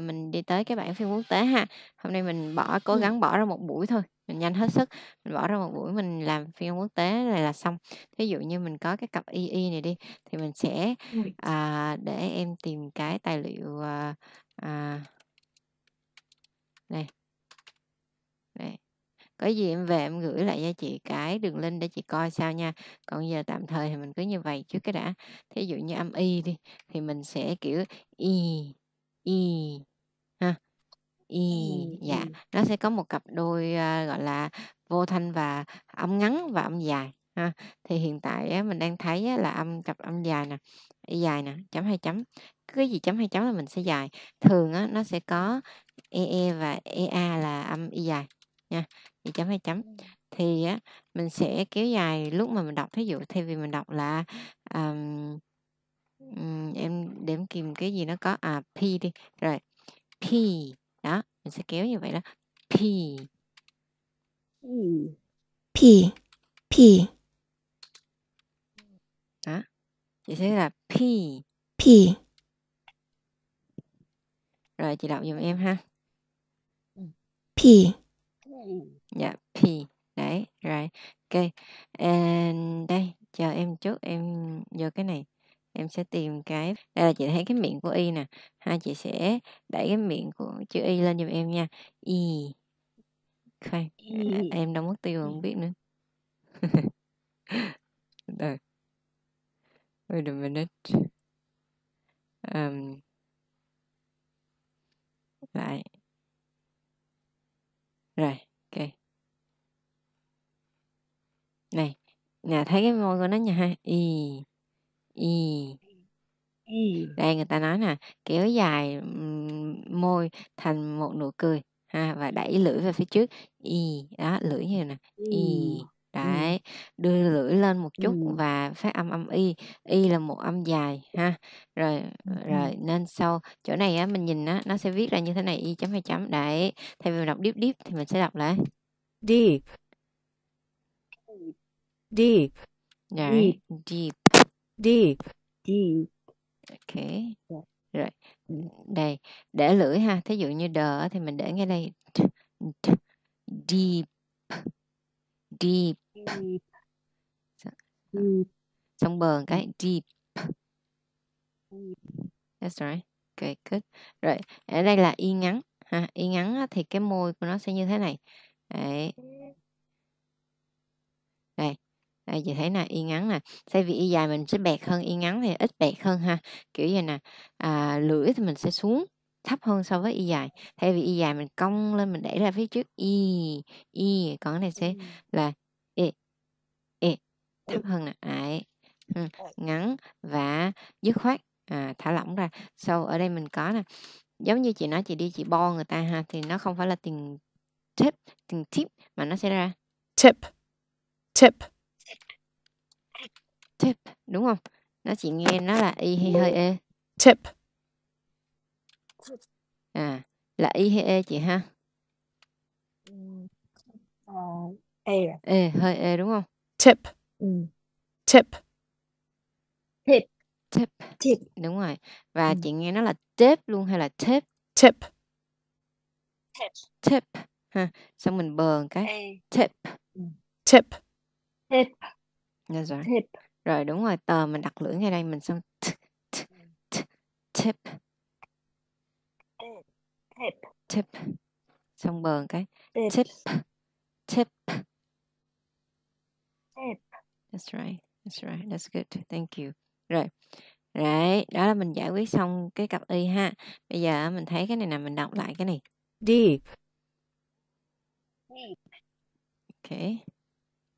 mình đi tới cái bảng phim quốc tế ha hôm nay mình bỏ cố gắng bỏ ra một buổi thôi mình nhanh hết sức mình bỏ ra một buổi mình làm phim quốc tế này là xong ví dụ như mình có cái cặp EE này đi thì mình sẽ à, để em tìm cái tài liệu à, à, này này có gì em về em gửi lại cho chị cái đường link để chị coi sao nha còn giờ tạm thời thì mình cứ như vậy trước cái đã thí dụ như âm y đi thì mình sẽ kiểu y Y ha. Y, dạ, nó sẽ có một cặp đôi, à, gọi là, vô thanh và âm ngắn và âm dài ha. Thì hiện tại mình đang thấy là âm cặp âm dài nè, y dài nè, chấm, hai chấm, cứ cái gì chấm, hai chấm là mình sẽ dài. Thường á nó sẽ có ee e và ea là âm y dài nha, y chấm, hai chấm. Thì á mình sẽ kéo dài lúc mà mình đọc, thí dụ thay vì mình đọc là, ờm em để em kìm cái gì nó có à p đi rồi p đó mình sẽ kéo như vậy đó p p p đó chị sẽ là p p rồi chị đọc giùm em ha p dạ p đấy rồi right. ok And đây chờ em chút em vô cái này em sẽ tìm cái đây là chị thấy cái miệng của y nè ha chị sẽ đẩy cái miệng của chữ y lên giùm em nha y khoan à, em đâu mất tiêu không biết nữa Từ. Wait a minute. Um, lại. Rồi, ok. Này, nè thấy cái môi của nó nha ha. Y y Đây người ta nói nè, kéo dài, môi thành một nụ cười ha, và đẩy lưỡi về phía trước. y đó, lưỡi như nè, y Ừm, Đấy, đưa lưỡi lên một chút và phát âm âm y, y là một âm dài ha. Rồi rồi nên sau chỗ này á mình nhìn á nó sẽ viết ra như thế này y chấm, hai chấm. Đấy, thay vì đọc deep deep thì mình sẽ đọc là Deep, deep, Đấy, deep. deep deep deep ok yeah. rồi ừ. đây để lưỡi ha thí dụ như đờ thì mình để ngay đây deep deep, deep. Dạ. deep. xong bờ cái deep. deep that's right ok good rồi ở đây là y ngắn ha y ngắn thì cái môi của nó sẽ như thế này Đấy. đây đây chị thấy nè y ngắn nè thay vì y dài mình sẽ bẹt hơn y ngắn thì ít bẹt hơn ha kiểu như nè à, lưỡi thì mình sẽ xuống thấp hơn so với y dài thay vì y dài mình cong lên mình đẩy ra phía trước y y còn cái này sẽ là e e thấp hơn nè ấy ừ, ngắn và dứt khoát à, thả lỏng ra sau so, ở đây mình có nè giống như chị nói chị đi chị bo người ta ha thì nó không phải là tiền tip tiền tip mà nó sẽ ra tip tip tip đúng không nó chỉ nghe nó là y hay hơi e tip à là y hay e chị ha uh, e e hơi e đúng không tip ừ. tip tip tip tip đúng rồi và ừ. chị nghe nó là tip luôn hay là tip tip tip ha xong mình bờn cái e. tip tip dạ tip That's right. Tip rồi đúng rồi tờ mình đặt lưỡi ngay đây mình xong tip tip tip xong bờ cái tip tip tip that's right that's right that's good thank you rồi Đấy, đó là mình giải quyết xong cái cặp y ha. Bây giờ mình thấy cái này nè, mình đọc lại cái này. Deep. Deep. Okay.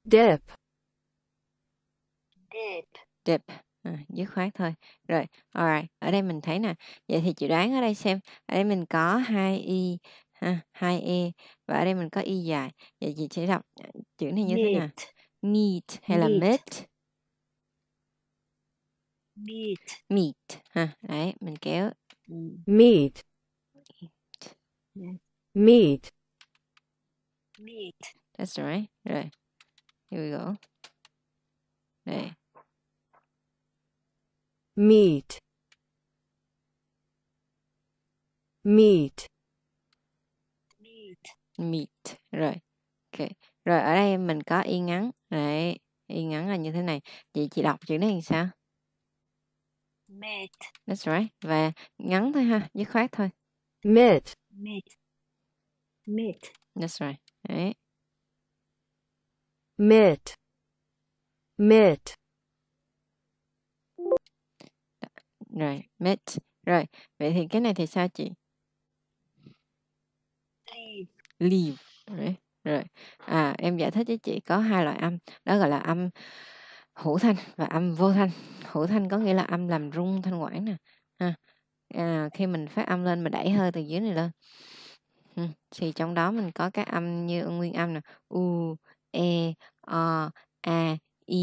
Dip. Deep. Deep. À, dứt khoát thôi. Rồi, alright. Ở đây mình thấy nè. Vậy thì chị đoán ở đây xem. Ở đây mình có hai y ha, hai e và ở đây mình có y dài. Vậy chị sẽ đọc à, chữ này như meet. thế nào? Meet hay là meet? Meet. Meet. Ha, đấy, mình kéo. Meet. Meet. Meet. Meet. That's right. Rồi. Here we go. Đây meat meat meat meat rồi ok rồi ở đây mình có y ngắn đấy y ngắn là như thế này vậy chị đọc chữ này sao meat that's right và ngắn thôi ha dứt khoát thôi meat meat meat that's right đấy meat meat rồi met rồi vậy thì cái này thì sao chị leave leave rồi, rồi. à em giải thích cho chị có hai loại âm đó gọi là âm hữu thanh và âm vô thanh hữu thanh có nghĩa là âm làm rung thanh quản nè à, khi mình phát âm lên mà đẩy hơi từ dưới này lên thì trong đó mình có các âm như nguyên âm nè u e o a i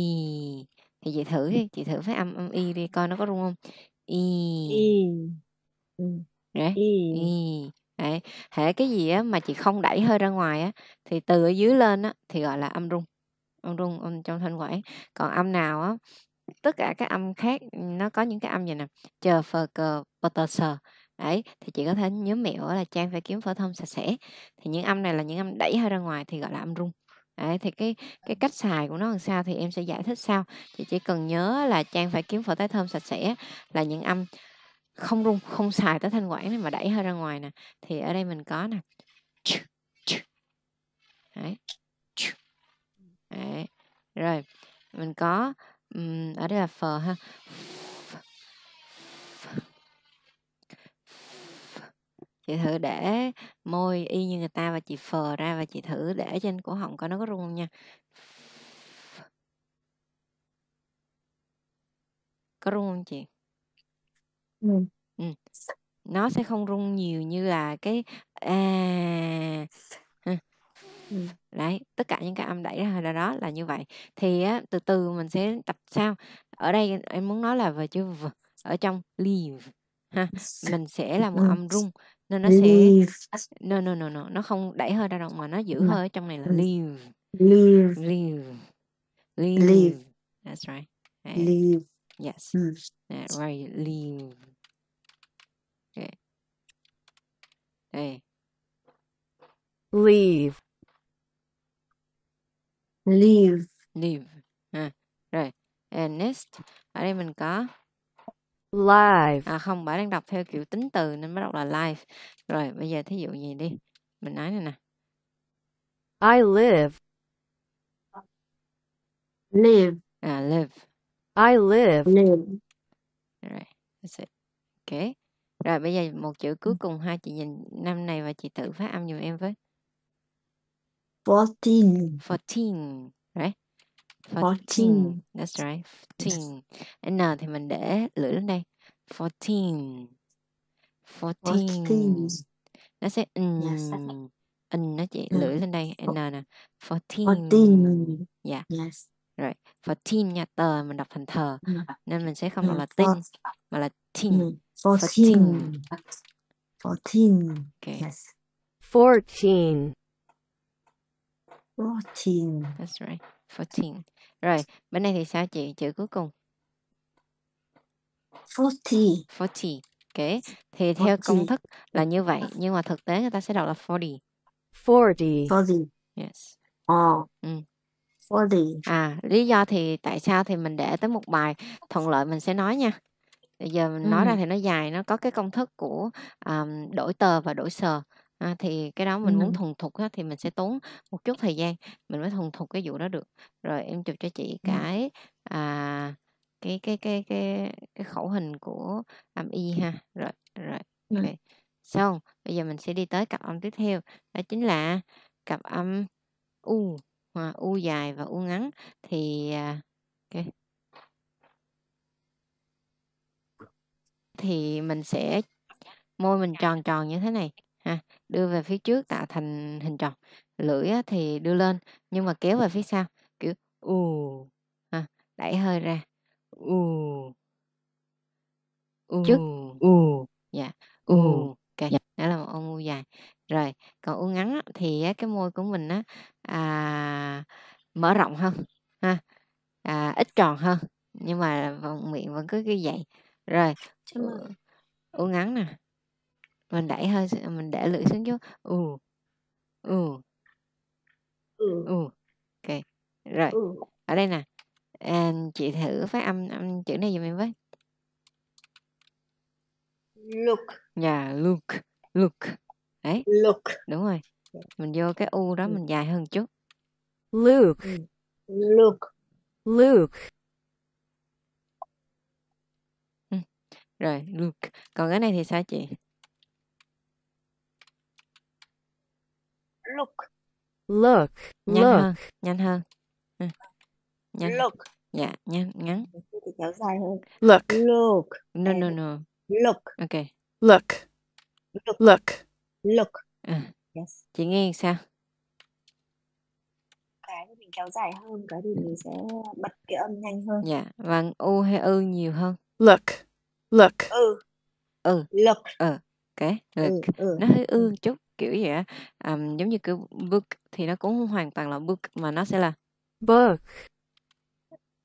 thì chị thử đi chị thử phát âm âm y đi coi nó có rung không y y ừ. đấy y đấy hệ cái gì á mà chị không đẩy hơi ra ngoài á thì từ ở dưới lên á thì gọi là âm rung âm rung âm trong thanh quản còn âm nào á tất cả các âm khác nó có những cái âm gì nè chờ phờ cờ bờ tờ sờ đấy thì chị có thể nhớ mẹo là trang phải kiếm phở thơm sạch sẽ thì những âm này là những âm đẩy hơi ra ngoài thì gọi là âm rung Đấy, thì cái cái cách xài của nó làm sao thì em sẽ giải thích sau thì chỉ cần nhớ là Trang phải kiếm phở tái thơm sạch sẽ là những âm không rung không xài tới thanh quản này mà đẩy hơi ra ngoài nè thì ở đây mình có nè Đấy. Đấy. rồi mình có um, ở đây là phở ha chị thử để môi y như người ta và chị phờ ra và chị thử để trên cổ họng coi nó có rung không nha có rung không chị ừ. ừ. nó sẽ không rung nhiều như là cái à Ừ. đấy tất cả những cái âm đẩy ra là đó là như vậy thì á, từ từ mình sẽ tập sao ở đây em muốn nói là về chữ v ở trong leave ha mình sẽ làm một âm rung nên nó sẽ no no no no nó không đẩy hơi ra đâu mà nó giữ hơi ở trong này là leave Leave. leave leave, Leave. that's right Đấy, Leave. yes Ừ. That right leave okay đây leave, Leave. leave ha rồi and next ở đây mình có live à không bà đang đọc theo kiểu tính từ nên mới đọc là live rồi bây giờ thí dụ gì đi mình nói này nè I live live à live I live live Rồi, that's it okay rồi bây giờ một chữ cuối cùng hai chị nhìn năm này và chị tự phát âm giùm em với fourteen fourteen right fourteen that's right fourteen n thì mình để lưỡi lên đây fourteen fourteen nó sẽ n ừ, n nó chỉ ừ. lưỡi lên đây n nè fourteen yeah dạ. yes. rồi fourteen nha tờ mình đọc thành thờ ừ. nên mình sẽ không đọc là tin mà là teen fourteen fourteen okay. yes fourteen fourteen that's right 14. Rồi, bên này thì sao chị? Chữ cuối cùng. 40. 40. Kể. Thì theo 40. công thức là như vậy, nhưng mà thực tế người ta sẽ đọc là 40. 40. 40. Yes. Oh. Ừ. 40. À, lý do thì tại sao thì mình để tới một bài thuận lợi mình sẽ nói nha. Bây giờ mình ừ. nói ra ừ. thì nó dài, nó có cái công thức của um, đổi tờ và đổi sờ à, thì cái đó mình muốn thuần thục á, thì mình sẽ tốn một chút thời gian mình mới thuần thục cái vụ đó được rồi em chụp cho chị Ừm. cái à, cái cái cái cái cái khẩu hình của âm y ha rồi rồi Ừm. ok xong bây giờ mình sẽ đi tới cặp âm tiếp theo đó chính là cặp âm u hoặc à, u dài và u ngắn thì à, ok thì mình sẽ môi mình tròn tròn như thế này ha đưa về phía trước tạo thành hình tròn lưỡi thì đưa lên nhưng mà kéo về phía sau kiểu u ha đẩy hơi ra u u trước u dạ u ok dạ. đó là một ông u dài rồi còn u ngắn thì cái môi của mình á à, mở rộng hơn ha à, ít tròn hơn nhưng mà miệng vẫn cứ như vậy rồi u ngắn nè mình đẩy hơi mình để lưỡi xuống chút ừ ừ ừ ừ ok rồi ừ. ở đây nè à, chị thử phát âm âm chữ này giùm em với look nhà dạ, yeah, look look đấy look đúng rồi mình vô cái u đó ừ. mình dài hơn chút look ừ. look look rồi look còn cái này thì sao chị Look. Look. Nhanh look. hơn. Nhanh hơn. Ừ. Nhanh. Look. Dạ, nhanh, ngắn. kéo dài hơn. Look. Look. No, no, no. Look. okay, Look. Look. Look. Look. Ừ. Yes. Chị nghe sao? Cái thì mình kéo dài hơn, cái thì mình sẽ bật cái âm nhanh hơn. Dạ, và vâng. u hay ư nhiều hơn. Look. Look. Ừ. Ừ. Look. Ừ. Cái. Look. Ừ. ừ. Nó hơi ư chút kiểu gì á um, giống như kiểu book thì nó cũng không hoàn toàn là book mà nó sẽ là book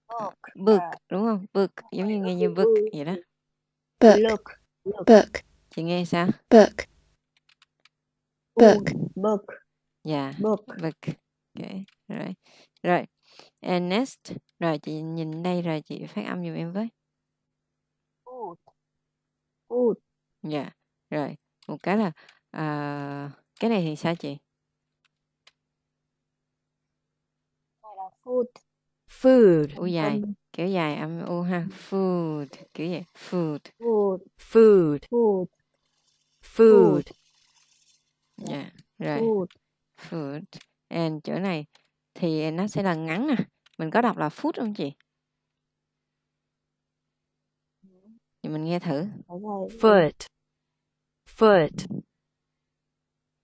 book, book đúng không book giống như nghe như book vậy đó book look, look. book chị nghe sao book book book yeah book book okay rồi rồi and next rồi chị nhìn đây rồi chị phát âm giùm em với good good yeah rồi một cái là à, cái này thì sao chị food food u dài kiểu dài âm u ha food kiểu vậy food food food food food yeah. Dạ, rồi food. food and chỗ này thì nó sẽ là ngắn nè à. mình có đọc là food không chị thì mình nghe thử foot foot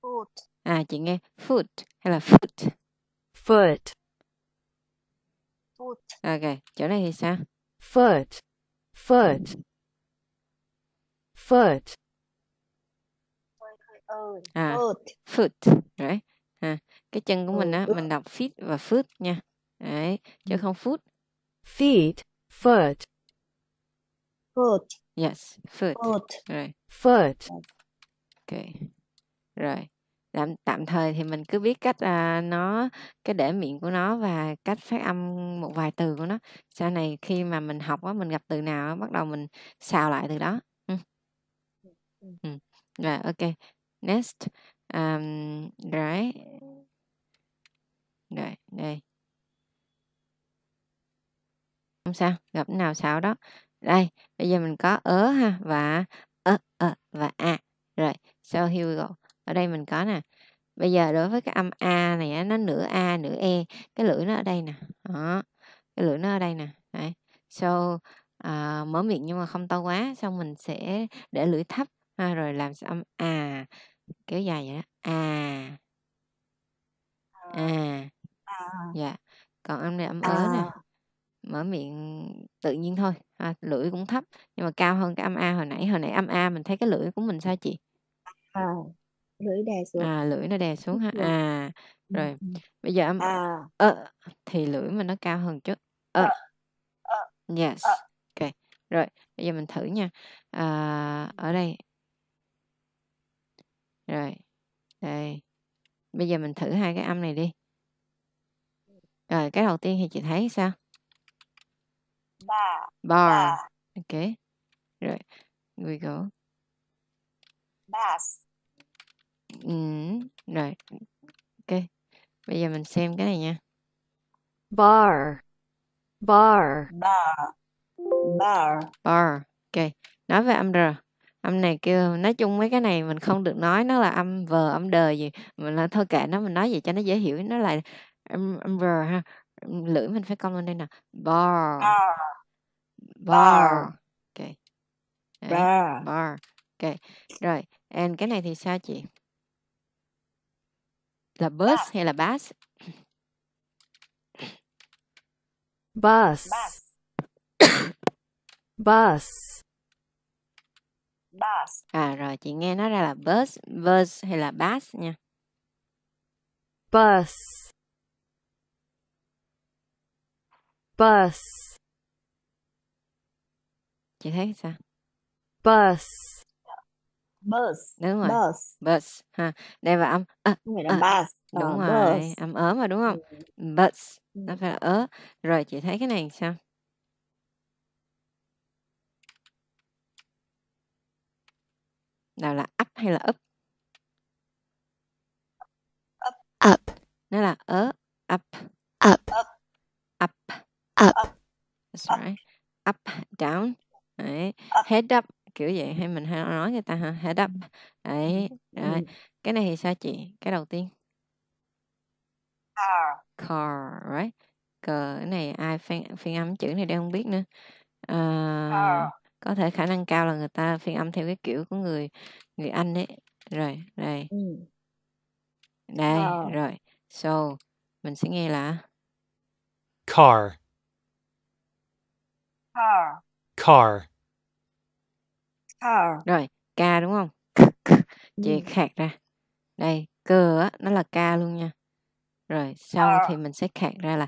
Foot. À chị nghe foot hay là foot? Foot. Foot. Ok, chỗ này thì sao? Foot. Foot. Foot. À, foot. Right. À, cái chân của mình á, mình đọc feet và foot nha. Đấy, chứ không foot. Feet, foot. Foot. Yes, foot. Foot. Right. Foot. ok Rồi tạm tạm thời thì mình cứ biết cách à, nó cái để miệng của nó và cách phát âm một vài từ của nó sau này khi mà mình học á mình gặp từ nào bắt đầu mình xào lại từ đó ừ. rồi ok next um, rồi rồi đây không sao gặp nào xào đó đây bây giờ mình có ớ ha và ớ ờ, và a rồi so here we go ở đây mình có nè bây giờ đối với cái âm a này nó nửa a nửa e cái lưỡi nó ở đây nè đó cái lưỡi nó ở đây nè đấy. so uh, mở miệng nhưng mà không to quá xong mình sẽ để lưỡi thấp ha, rồi làm âm a kéo dài vậy đó a a à, à. dạ còn âm này âm à. ớ nè mở miệng tự nhiên thôi ha, lưỡi cũng thấp nhưng mà cao hơn cái âm a hồi nãy hồi nãy âm a mình thấy cái lưỡi của mình sao chị Lưỡi đè xuống. À, lưỡi nó đè xuống ha. Đúng À, rồi, bây giờ âm À. ơ thì lưỡi mà nó cao hơn chút. Ờ. ờ. Yes, ờ. OK. Rồi, bây giờ mình thử nha. À, ở đây Rồi, đây. Bây giờ mình thử hai cái âm này đi. Rồi, cái đầu tiên thì chị thấy sao? Ba, Bar, ba. OK. Rồi, we go. Bass, ừ, rồi ok bây giờ mình xem cái này nha bar bar bar bar bar ok nói về âm r âm này kêu nói chung mấy cái này mình không được nói nó là âm vờ âm đờ gì mình là thôi kệ nó mình nói vậy cho nó dễ hiểu nó là âm âm r ha lưỡi mình phải cong lên đây nè bar bar bar ok Đấy, bar bar ok rồi and cái này thì sao chị là bus hay là bus bus bus bus à rồi chị nghe nó ra là bus bus hay là bus nha bus bus chị thấy sao bus bus đúng rồi bus bus ha đây và âm à, à, bus ờ, đúng ờ, rồi bus. âm ớ mà đúng không ừ. bus ừ. nó phải là ớ rồi chị thấy cái này sao nào là up hay là up up, up. nó là ớ up up up up up, up. That's right. up down Đấy. head up kiểu vậy hay mình hay nói người ta ha head up đấy đấy cái này thì sao chị cái đầu tiên car car right cờ cái này ai phiên, phiên âm chữ này đều không biết nữa à, có thể khả năng cao là người ta phiên âm theo cái kiểu của người người anh ấy rồi đây đây ờ. rồi so mình sẽ nghe là car car car Ờ. rồi k đúng không chị ừ. khạc ra đây cơ á nó là k luôn nha rồi sau ờ. thì mình sẽ khạc ra là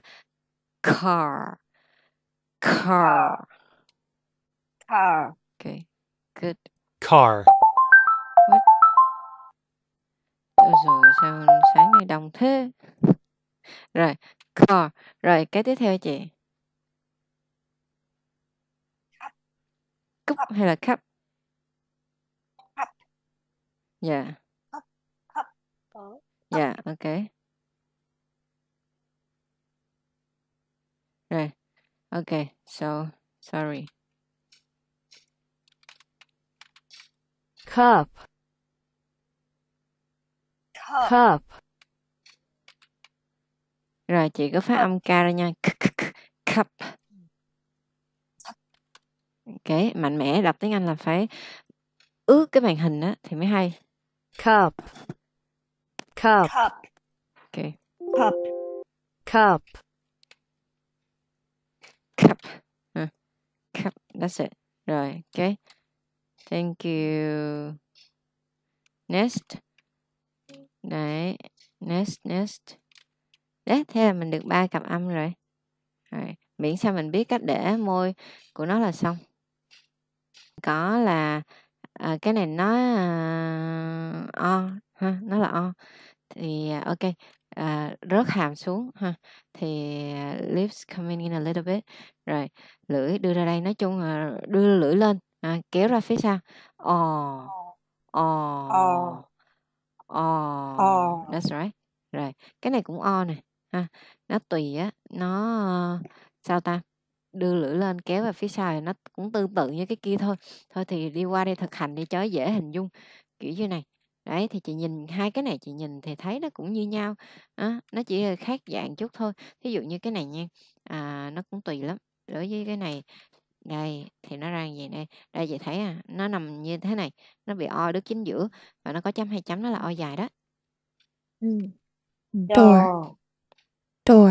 car ờ. car car okay good car What? Ôi rồi sao sáng nay đông thế rồi car rồi cái tiếp theo chị cúp hay là cup Yeah. Up, Yeah, okay right okay so sorry. Cup. Cup. Rồi chị có phát âm K ra nha. Cup. Ok, mạnh mẽ đọc tiếng Anh là phải ướt cái màn hình á thì mới hay cup cup cup okay cup cup cup uh, cup that's it rồi okay thank you next đấy next next đấy thế là mình được ba cặp âm rồi rồi miễn sao mình biết cách để môi của nó là xong có là à, cái này nó à, o ha nó là o thì à, ok à, rớt hàm xuống ha thì à, lips coming in a little bit rồi lưỡi đưa ra đây nói chung là đưa lưỡi lên à, kéo ra phía sau o o o that's right rồi cái này cũng o nè ha nó tùy á nó ờ, sao ta đưa lưỡi lên kéo về phía sau thì nó cũng tương tự như cái kia thôi thôi thì đi qua đây thực hành đi cho dễ hình dung kiểu như này đấy thì chị nhìn hai cái này chị nhìn thì thấy nó cũng như nhau à, nó chỉ khác dạng chút thôi Ví dụ như cái này nha à, nó cũng tùy lắm đối với cái này đây thì nó ra gì vậy đây đây chị thấy à nó nằm như thế này nó bị o đứt chính giữa và nó có chấm hai chấm nó là o dài đó ừ. door door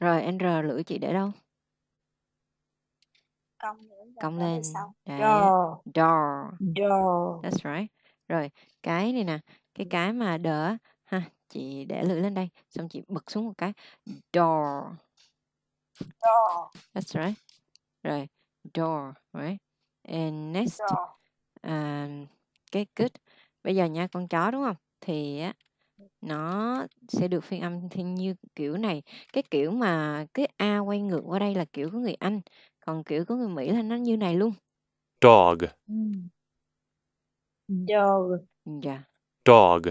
rồi n r lưỡi chị để đâu cong lên cong lên đấy door door that's right rồi cái này nè cái cái mà đỡ ha chị để lưỡi lên đây xong chị bật xuống một cái door door that's right rồi door right and next door. um, cái good bây giờ nha con chó đúng không thì á nó sẽ được phiên âm thì như kiểu này cái kiểu mà cái a quay ngược qua đây là kiểu của người Anh còn kiểu của người Mỹ là nó như này luôn dog Dog. Yeah. Dạ. dog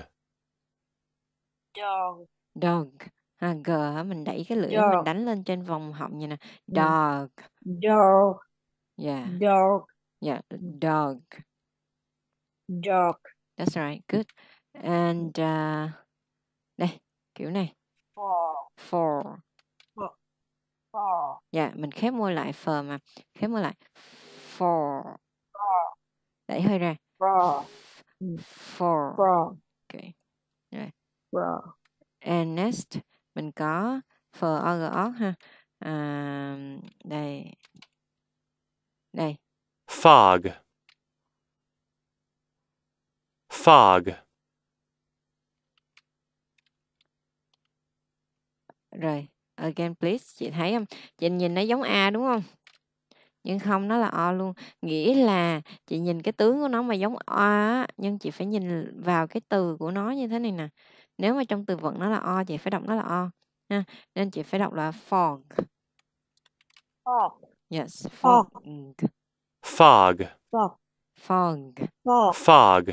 Dog. dog ha g hả mình đẩy cái lưỡi mình đánh lên trên vòng họng như nè dạ. dog Dog. yeah dạ. Dog. yeah dog Dog. that's right good and uh, kiểu này for for dạ mình khép môi lại phờ mà khép môi lại for đẩy hơi ra for for okay. Rồi. Right. and next mình có phờ o g o ha à, đây đây fog fog rồi again please chị thấy không chị nhìn nó giống a đúng không nhưng không nó là o luôn nghĩa là chị nhìn cái tướng của nó mà giống o á nhưng chị phải nhìn vào cái từ của nó như thế này nè nếu mà trong từ vựng nó là o chị phải đọc nó là o ha nên chị phải đọc là fog fog yes fog fog fog fog fog fog,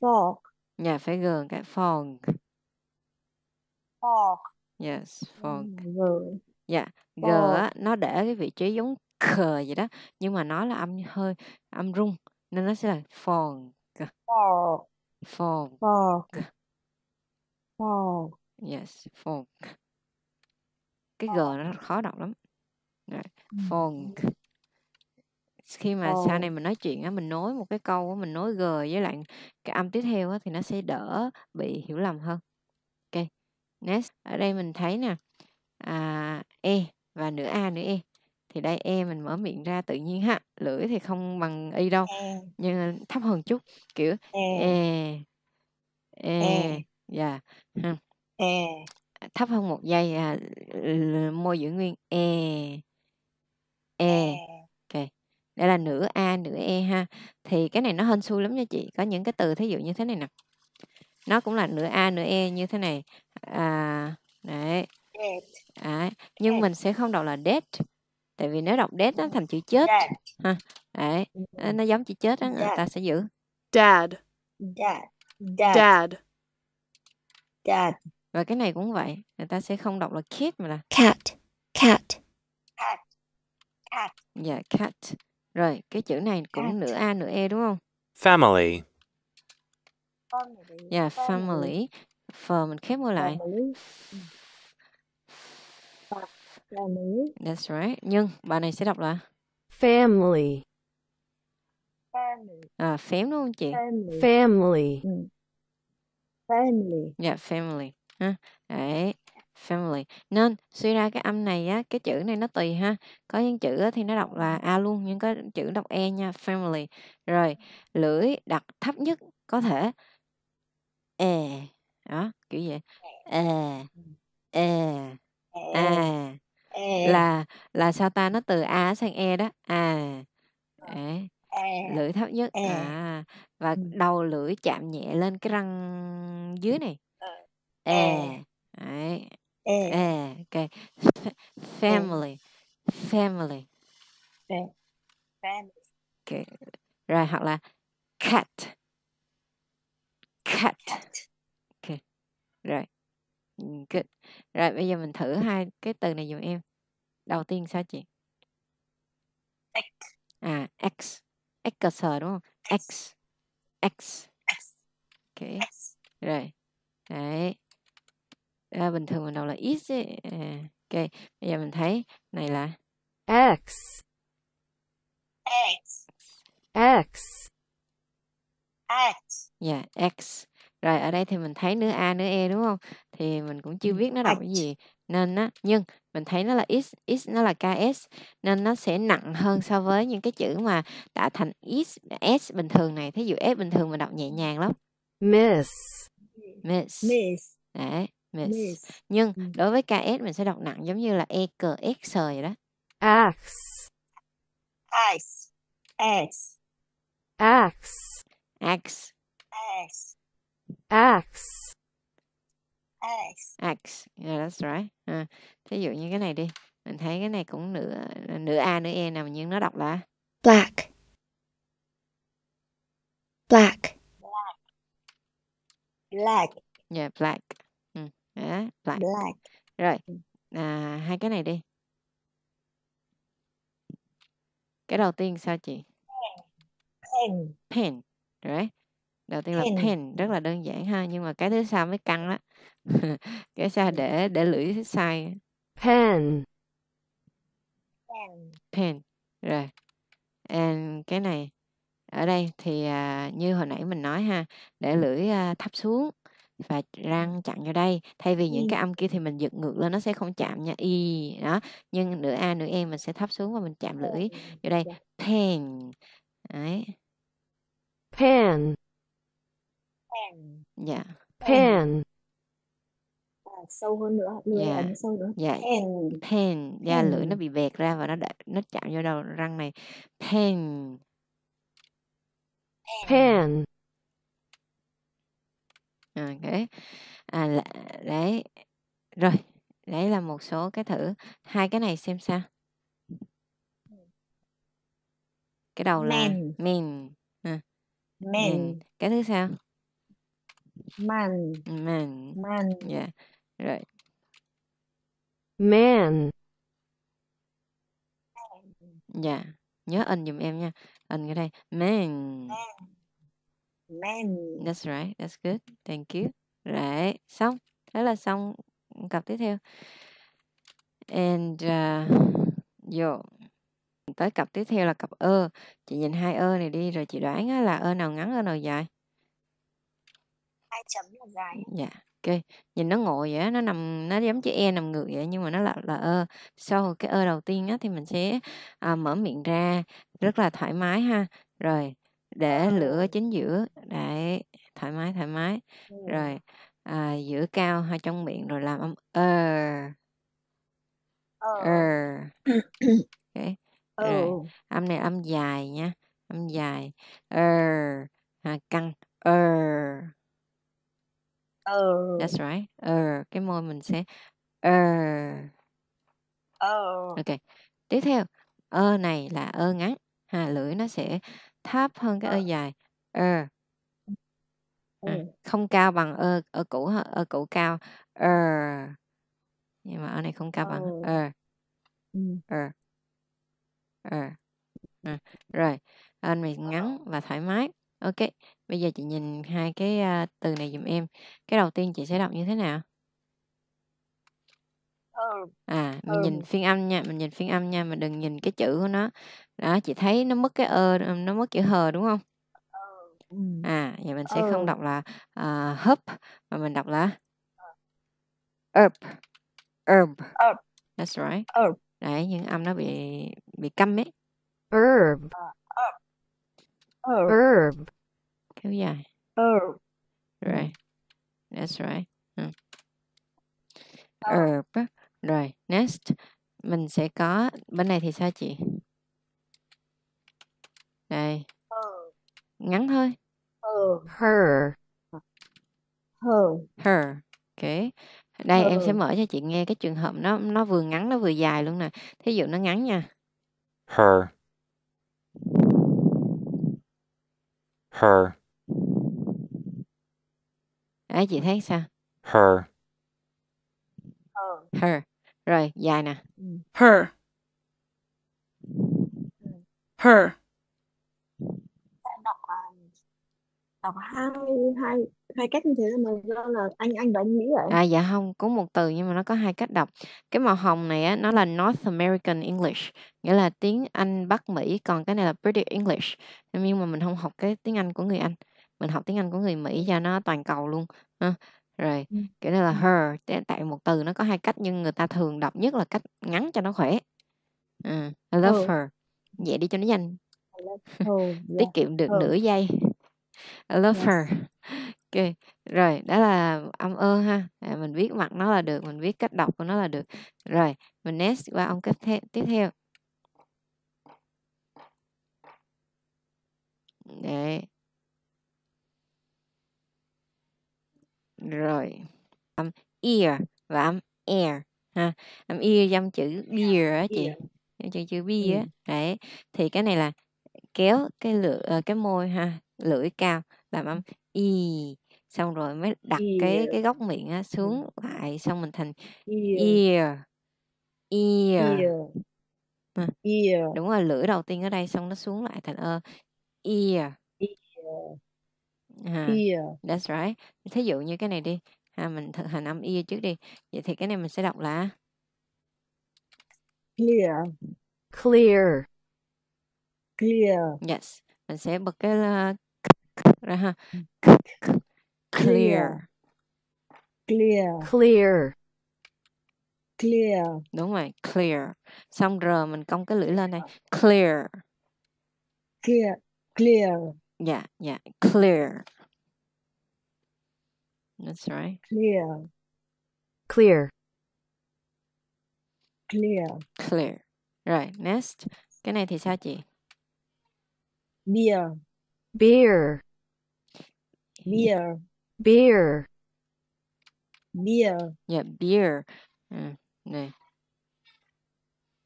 fog. Yeah, dạ, phải gần cái fog Fog. Yes, fog. Ừm, G. Yeah, dạ, g á, nó để cái vị trí giống khờ vậy đó, nhưng mà nó là âm hơi âm rung nên nó sẽ là phòn c, Fog. phòn Fog. Fog. Yes, phòn Cái g nó khó đọc lắm. Rồi, Khi mà sau này mình nói chuyện á, mình nối một cái câu á, mình nối g với lại cái âm tiếp theo á thì nó sẽ đỡ bị hiểu lầm hơn nest ở đây mình thấy nè à, e và nửa a nửa e thì đây e mình mở miệng ra tự nhiên ha lưỡi thì không bằng y đâu e. nhưng thấp hơn chút kiểu e e, e. e. yeah. Dạ, e thấp hơn một giây à, môi giữ nguyên e. e e ok đây là nửa a nửa e ha thì cái này nó hên xui lắm nha chị có những cái từ thí dụ như thế này nè nó cũng là nửa a nửa e như thế này à, đấy à, nhưng mình sẽ không đọc là dead tại vì nếu đọc dead nó thành chữ chết ha đấy ừ. nó giống chữ chết đó người ta sẽ giữ dad dad dad dad và cái này cũng vậy người ta sẽ không đọc là kid mà là cat cat cat cat yeah dạ, cat rồi cái chữ này cũng nửa a nửa e đúng không family Yeah, family. Phờ mình khép ngôi lại. Ừ. That's right. Nhưng bà này sẽ đọc là family. À, phém đúng không chị? Family. Family. Mm. Family. Yeah, family. Ha. Đấy family nên suy ra cái âm này á cái chữ này nó tùy ha có những chữ thì nó đọc là a luôn nhưng có chữ đọc e nha family rồi lưỡi đặt thấp nhất có thể e đó kiểu vậy e e a là là sao ta nó từ a sang e đó à ờ. Đấy. lưỡi thấp nhất à và ừ. đầu lưỡi chạm nhẹ lên cái răng dưới này e Đấy. e ok family family okay. rồi hoặc là cat cat okay. rồi good rồi bây giờ mình thử hai cái từ này dùm em đầu tiên sao chị x à x x cơ sở đúng không x x X, ok rồi đấy à, bình thường mình đọc là is ấy. À, ok bây giờ mình thấy này là x x x x dạ x rồi ở đây thì mình thấy nữa a nữa e đúng không thì mình cũng chưa biết nó đọc cái gì nên á nhưng mình thấy nó là x x nó là ks nên nó sẽ nặng hơn so với những cái chữ mà đã thành x s bình thường này thí dụ s bình thường mình đọc nhẹ nhàng lắm miss miss miss đấy miss, miss. nhưng đối với ks mình sẽ đọc nặng giống như là e cờ x rồi đó x x x ax Axe. Axe. Axe. Axe. Yeah, that's right. À, thí dụ như cái này đi. Mình thấy cái này cũng nửa nửa A nửa E nào nhưng nó đọc là black. Black. Black. Yeah, black. Ừ. black. Black. Rồi. À, hai cái này đi. Cái đầu tiên sao chị? Pen. Pen. Pen. Right đầu tiên là pen rất là đơn giản ha nhưng mà cái thứ sau mới căng đó cái sau để để lưỡi sai pen pen rồi and cái này ở đây thì à, như hồi nãy mình nói ha để ừ. lưỡi à, thấp xuống và ừ. răng chặn vào đây thay vì những cái âm kia thì mình giật ngược lên nó sẽ không chạm nha y đó nhưng nửa a nửa e mình sẽ thấp xuống và mình chạm lưỡi vào đây dạ. pen đấy pen pen dạ pen à, sâu hơn nữa lưỡi dạ. ấn sâu nữa dạ. pen pen da dạ, pen. lưỡi nó bị bẹt ra và nó đã, nó chạm vô đầu răng này pen pen, pen. ok à, là, đấy rồi đấy là một số cái thử hai cái này xem sao cái đầu là men men à, men cái thứ sao man man man yeah right man dạ nhớ anh giùm em nha anh cái đây man man that's right that's good thank you right xong thế là xong cặp tiếp theo and uh, yo tới cặp tiếp theo là cặp ơ chị nhìn hai ơ này đi rồi chị đoán là ơ nào ngắn ơ nào dài hai chấm là dài dạ yeah. ok nhìn nó ngồi vậy nó nằm nó giống chữ e nằm ngược vậy nhưng mà nó là là ơ sau cái ơ đầu tiên á thì mình sẽ à, mở miệng ra rất là thoải mái ha rồi để ờ. lửa chính giữa để thoải mái thoải mái ừ. rồi à, giữ cao hai trong miệng rồi làm âm ơ ờ. ơ ờ. rồi âm này âm dài nha âm dài ơ căng ơ Ừ. That's right. Ờ, cái môi mình sẽ ờ. Ờ. Ok. Tiếp theo, ơ này là ơ ngắn, hà lưỡi nó sẽ thấp hơn cái ơ Ờ. dài. ơ, Ừ. à, không cao bằng ơ ơ cũ ha, ơ cũ cao. Ờ. Nhưng mà ở này không cao bằng. Ừ. Ờ, Ừ. ờ, ờ. À, rồi, à, mình ngắn và thoải mái. Ok. Bây giờ chị nhìn hai cái uh, từ này giùm em. Cái đầu tiên chị sẽ đọc như thế nào? Ừ, à, mình ừ. nhìn phiên âm nha, mình nhìn phiên âm nha, mình đừng nhìn cái chữ của nó. Đó, chị thấy nó mất cái ơ, nó mất chữ hờ đúng không? Ừ. À, vậy mình sẽ ừ. không đọc là uh, hấp mà mình đọc là up. Herb. Herb. That's right. Herb. Đấy, những âm nó bị bị câm ấy. Herb. Herb. Herb kéo dài herb right that's right hmm. herb rồi next mình sẽ có bên này thì sao chị đây ờ. ngắn thôi ờ. her her her okay đây ừ. em sẽ mở cho chị nghe cái trường hợp nó nó vừa ngắn nó vừa dài luôn nè thí dụ nó ngắn nha her her đó, chị thấy sao? Her. Her. Rồi, dài nè. Ừ. Her. Ừ. Her. Đọc, đọc hai, hai, hai cách như thế là mà do là anh anh đã nghĩ vậy à dạ không có một từ nhưng mà nó có hai cách đọc cái màu hồng này á nó là North American English nghĩa là tiếng Anh Bắc Mỹ còn cái này là British English nhưng mà mình không học cái tiếng Anh của người Anh mình học tiếng Anh của người Mỹ cho nó toàn cầu luôn rồi Ừm. cái này là her tại một từ nó có hai cách nhưng người ta thường đọc nhất là cách ngắn cho nó khỏe. Ờ, I love Ừ. her, vậy đi cho nó nhanh. yeah, Tiết kiệm được her. Ừ. nửa giây. I love her. OK, rồi đó là âm ơ ha, à, mình viết mặt nó là được, mình viết cách đọc của nó là được. Rồi, mình next qua ông cách the tiếp theo. Đấy. rồi âm ear và âm air ha âm ear dâm chữ beer á chị dâm chữ chữ beer ừ. đấy thì cái này là kéo cái lưỡi ờ, cái môi ha lưỡi cao làm âm y e, xong rồi mới đặt ear. cái cái góc miệng á ừ. xuống ừ. lại xong mình thành ear ear ear, ừ. ear. đúng rồi lưỡi đầu tiên ở đây xong nó xuống lại thành ơ ear ear À, ear that's right. Thí dụ như cái này đi. À, mình thực hành âm ear trước đi. Vậy thì cái này mình sẽ đọc là clear clear clear yes mình sẽ bật cái uh, ra ha ừ. clear clear clear clear đúng rồi clear xong rồi mình cong cái lưỡi lên này clear clear clear Yeah, yeah. Clear. That's right. Clear. Clear. Clear. Clear. Right. Next. Cái này thì sao chị? Beer. Beer. Beer. Beer. Beer. Yeah, beer. Ừ, hmm, này.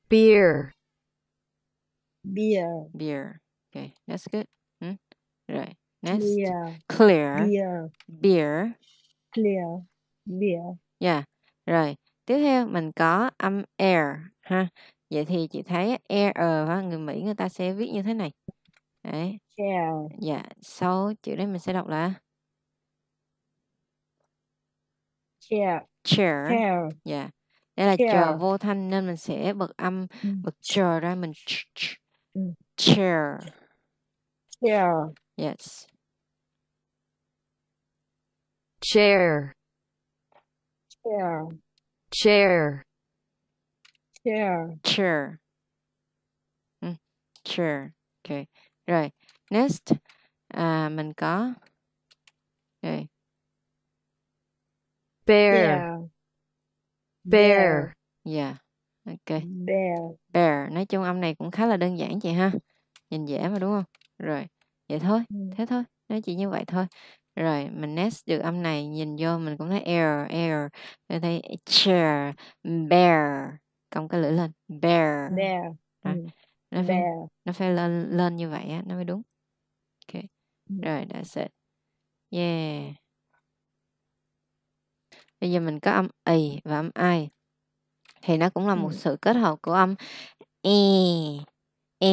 Beer. Beer. Beer. Okay, that's good. Rồi, next. Clear. Clear. Beer. Clear. Beer. Yeah. Rồi, tiếp theo mình có âm air ha. Vậy thì chị thấy air á, ờ, người Mỹ người ta sẽ viết như thế này. Đấy. Air. Dạ, sau chữ đấy mình sẽ đọc là chair. Chair. chair. Yeah. Dạ. Đây là chờ vô thanh nên mình sẽ bật âm ừ. bật chờ ra mình ch ch. Ừ. chair. Chair. Yes. Chair. Chair. Chair. Chair. Chair. Mm, chair. Okay. Rồi. Next. À, mình có. Okay. Bear. Yeah. Bear. Yeah. Okay. Bear. Bear. Nói chung âm này cũng khá là đơn giản chị ha. Nhìn dễ mà đúng không? Rồi vậy thôi ừ. thế thôi nó chỉ như vậy thôi rồi mình nest được âm này nhìn vô mình cũng thấy air air mình thấy chair bear cong cái lưỡi lên bear bear Ừ. nó bear. phải nó phải lên lên như vậy á nó mới đúng ok ừ. rồi that's it yeah bây giờ mình có âm i và âm ai thì nó cũng là một sự kết hợp của âm e e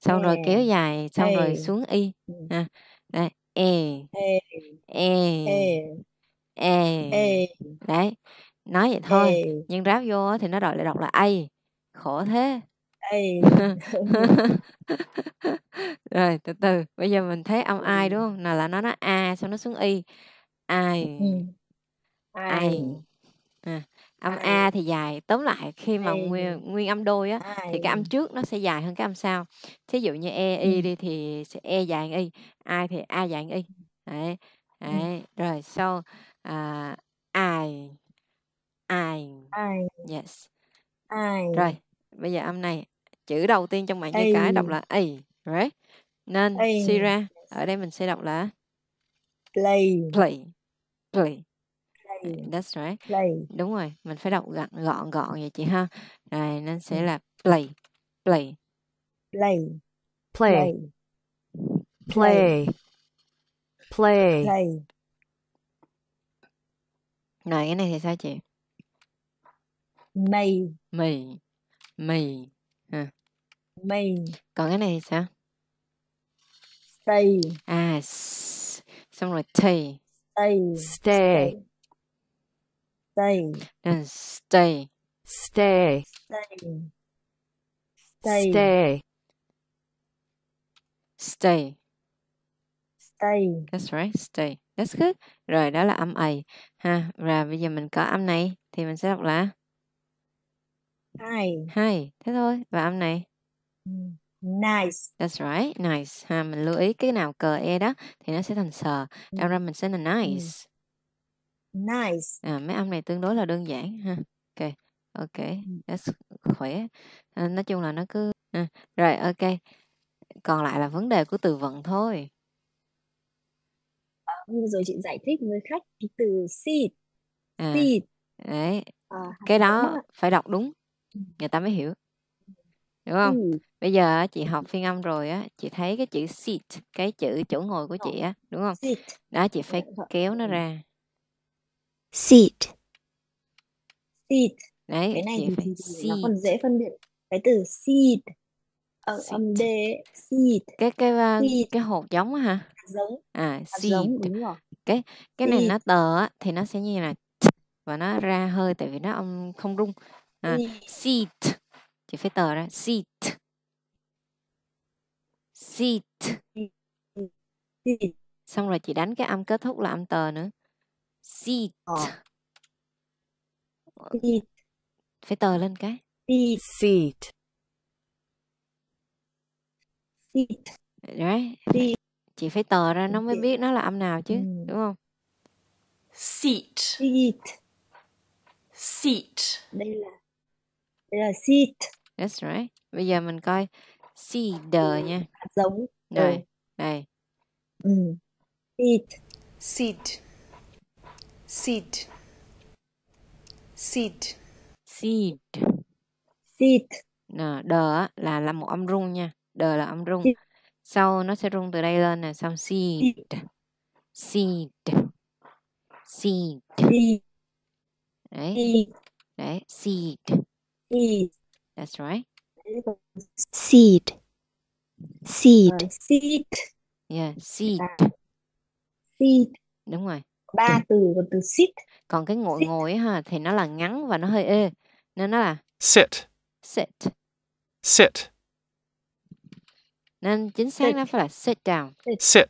xong rồi kéo dài xong rồi xuống y ừ. à, e, e e e e đấy nói vậy e. thôi nhưng ráp vô thì nó đòi lại đọc là a khổ ừ. thế e. rồi từ từ bây giờ mình thấy âm ai đúng ừ. không nào là nó nó a xong nó xuống y ai ừ. ai à Âm A thì dài, tóm lại khi mà nguyên nguyên âm đôi á à, thì cái âm trước nó sẽ dài hơn cái âm sau. Thí dụ như e, y đi thì sẽ e dài hơn y, ai thì a dài hơn y. Đấy, đấy, rồi sau à, ai, ai, Ai, yes. ai, Rồi, bây giờ âm này chữ đầu tiên trong mạng chữ cái đọc là ai, right? Nên ai, suy ra ở đây mình sẽ đọc là play, play, play. Play. Ừ, that's right. Play. Đúng rồi, mình phải đọc gọn gọn gọn vậy chị ha. Rồi nên sẽ là play. Play. Play. Play. Play. Play. Play. Rồi cái này thì sao chị? Mì. Mì. Mì. À. Mì. Còn cái này thì sao? Stay. À, xong rồi stay. Stay. Stay. stay stay uh, stay stay stay stay stay stay stay that's right stay that's good rồi đó là âm ầy ha Rồi bây giờ mình có âm này thì mình sẽ đọc là hi hi thế thôi và âm này mm, Nice. That's right, nice. Ha, mình lưu ý cái nào cờ e đó thì nó sẽ thành sờ. Đâm ra mình sẽ là mm. nice nice. À, mấy âm này tương đối là đơn giản ha. Ok, ok, that's khỏe. À, nói chung là nó cứ à, rồi ok. Còn lại là vấn đề của từ vựng thôi. À, rồi chị giải thích với khách cái từ seat. À, seed. Đấy. À, cái đó là... phải đọc đúng. Người ta mới hiểu. Đúng không? Ừ. Bây giờ chị học phiên âm rồi á, chị thấy cái chữ seat, cái chữ chỗ ngồi của chị ờ, á, đúng không? Seat. Đó chị phải kéo nó ra Seat. Seat. Đấy, cái này thì, nó còn dễ phân biệt cái từ seat ở ờ, âm d seat, cái cái ờ, seed. cái hột giống hả giống à hạt giống, đúng rồi. cái cái seed. này nó tờ thì nó sẽ như là và nó ra hơi tại vì nó âm không rung à, seed thì phải tờ ra seat, seat, xong rồi chị đánh cái âm kết thúc là âm tờ nữa Seat. Ờ. Ờ. Seat. Phải tờ lên cái. Seat. Seat. Seat. Right. Chị phải tờ ra nó mới biết nó là âm nào chứ, ừ. đúng không? Seat. Seat. Seat. Đây là đây là seat. That's right. Bây giờ mình coi seed nha. Giống. Rồi, ừ. đây. Ừ. Seat. Seat seed seed seed seed nè đờ là là một âm rung nha đờ là âm rung sau nó sẽ rung từ đây lên nè xong seed seed seed, seed. đấy đấy seed seed that's right seed seed seed yeah seed seed đúng rồi ba từ còn từ sit còn cái ngồi sit. ngồi ha thì nó là ngắn và nó hơi ê nên nó là sit sit sit nên chính xác sit. nó phải là sit down sit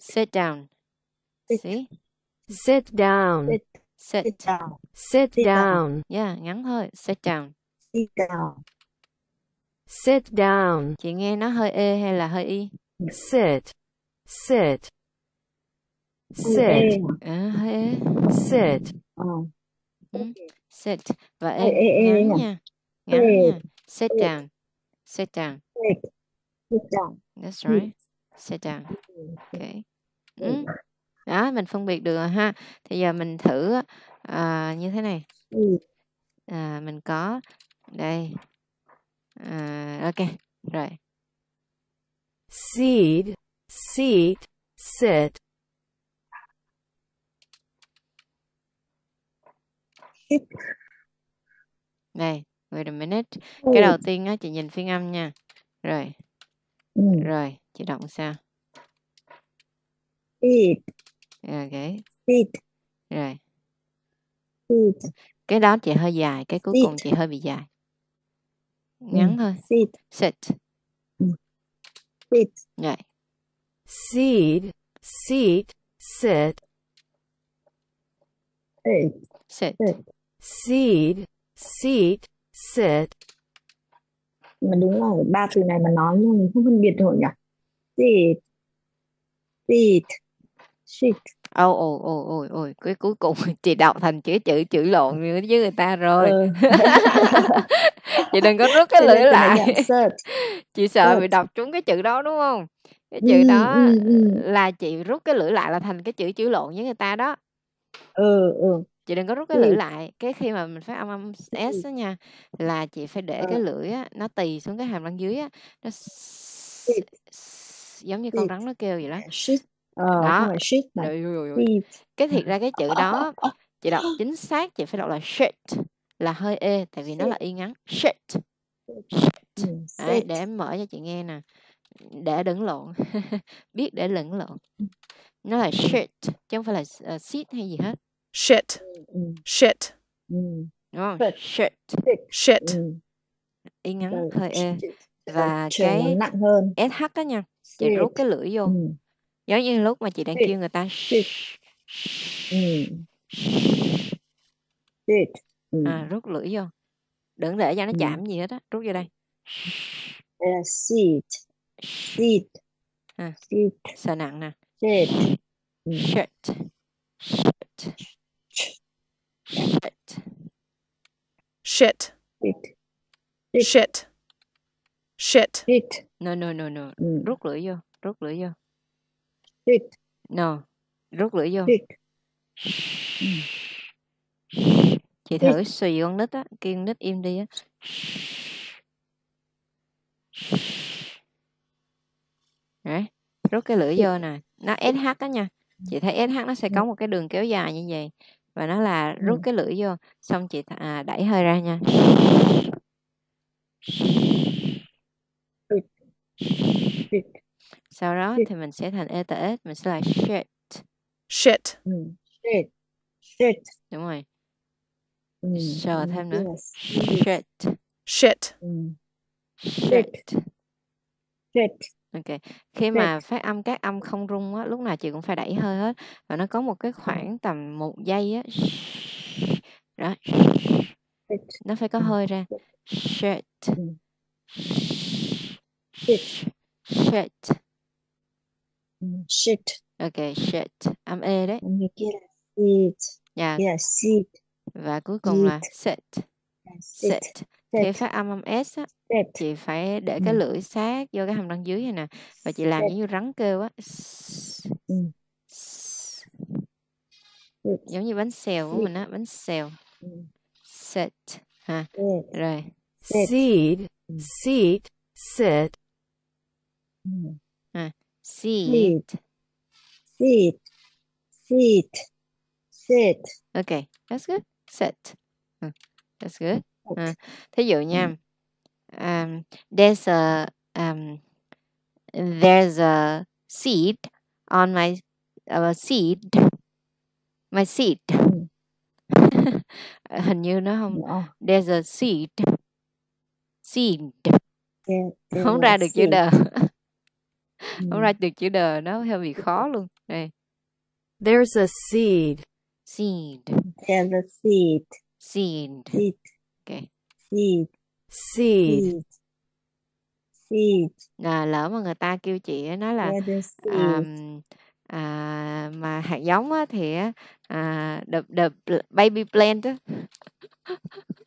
sit, down sit. See? sit down sit. sit down sit down yeah ngắn thôi sit down sit down sit down chị nghe nó hơi ê hay là hơi y sit sit sit à, e. sit ờ. ừ. sit và e, e, e ngắn nha ngắn nha sit down sit down that's right sit down okay ừ. ừ. đó mình phân biệt được rồi ha thì giờ mình thử à, như thế này ừ. à, mình có đây à, ok rồi seed seat sit Đây, wait a minute. Ừ. Cái đầu tiên á chị nhìn phiên âm nha. Rồi. Ừ. Rồi, chị đọc sao? Eat. Ok. Eat. Rồi. Eat. Cái đó chị hơi dài, cái cuối Sit. cùng chị hơi bị dài. Ừ, Ngắn thôi. Sit. Sit. Sit. Rồi. Seed, seat, sit. Sit. Sit. sit seed, seat, sit. Mà đúng là ba từ này mà nói nhưng mình không phân biệt được nhỉ? Seed, seat, shit. Ôi ôi ôi ôi ôi cái cuối cùng chị đọc thành chữ chữ chữ lộn với người ta rồi. Ừ. chị đừng có rút cái lưỡi lại. chị sợ bị đọc trúng cái chữ đó đúng không? Cái chữ ừ, đó ừ, ừ, là chị rút cái lưỡi lại là thành cái chữ chữ lộn với người ta đó. Ừ ừ chị đừng có rút cái lưỡi lại cái khi mà mình phát âm âm s đó nha là chị phải để cái ờ. lưỡi á, nó tì xuống cái hàm răng dưới á, nó giống như con rắn nó kêu vậy đó à, ờ, đó cái thiệt ra cái chữ đó chị đọc ờ. chính xác chị phải đọc là shit là hơi ê tại vì nó là y ngắn shit shit Đấy, để em mở cho chị nghe nè để lẫn lộn biết để lẫn lộn nó là shit chứ không phải là uh, shit hay gì hết Shit. Mm. Shit. Mm. Oh, shit. Shit. Y mm. ngắn hơi e và cái nặng hơn SH đó nha. Chị rút cái lưỡi vô. Giống như lúc mà chị đang kêu người ta shit. Shit. À, rút lưỡi vô. Đừng để cho nó chạm gì hết á, rút vô đây. Seat. Seat. À, seat. Sợ nặng nè. Shit. Shit. Shit. Shit. Shit. Shit. Shit. Shit. Shit. No, no, no, no. Ừ. Rút lưỡi vô. Rút lưỡi vô. Shit. No. Rút lưỡi vô. Shit. Chị thử Shit. xùy con nít á. kiên nít im đi á. Đấy. Rút cái lưỡi vô nè. Nó SH đó nha. Chị thấy SH nó sẽ có ừ. một cái đường kéo dài như vậy và nó là rút ừ. cái lưỡi vô xong chị à, đẩy hơi ra nha sau đó thì mình sẽ thành ETS mình sẽ là shit shit ừ. shit shit đúng rồi ừ. thêm nữa shit shit shit shit OK. Khi mà phát âm các âm không rung á, lúc nào chị cũng phải đẩy hơi hết và nó có một cái khoảng tầm một giây á. Đó. Nó phải có hơi ra. Shit. Shit. Ừ. Shit. Ok, ừ, shit. Âm e đấy. Shit. Yeah. Dạ. Yeah, sit. Và cuối cùng là sit. Dạ, sit. Cái phát âm âm s á, Đẹp. Chị phải để cái lưỡi sát vô cái hàm răng dưới vầy nè, và chị làm giống như rắn kêu á. Giống như bánh xèo của mình á, bánh xèo. Ừm. Sit, ha, rồi. Sit. Seed, Ừm. seat, sit, Ừm. À, Sit. sit. Sit. Sit. Okay, that's good. Sit. Ừ, that's good. thí dụ nha um, there's a um, there's a seat on my uh, seat my seat hình như nó không there's a seat seat there, không ra được chữ đờ không ừ. ra được chữ đờ nó hơi bị khó luôn này there's a seed seed there's a seed seed seed okay seed Seed. Seed. Seed. À, lỡ mà người ta kêu chị nói là um, à, mà hạt giống á, thì á, à, the, the baby plant á.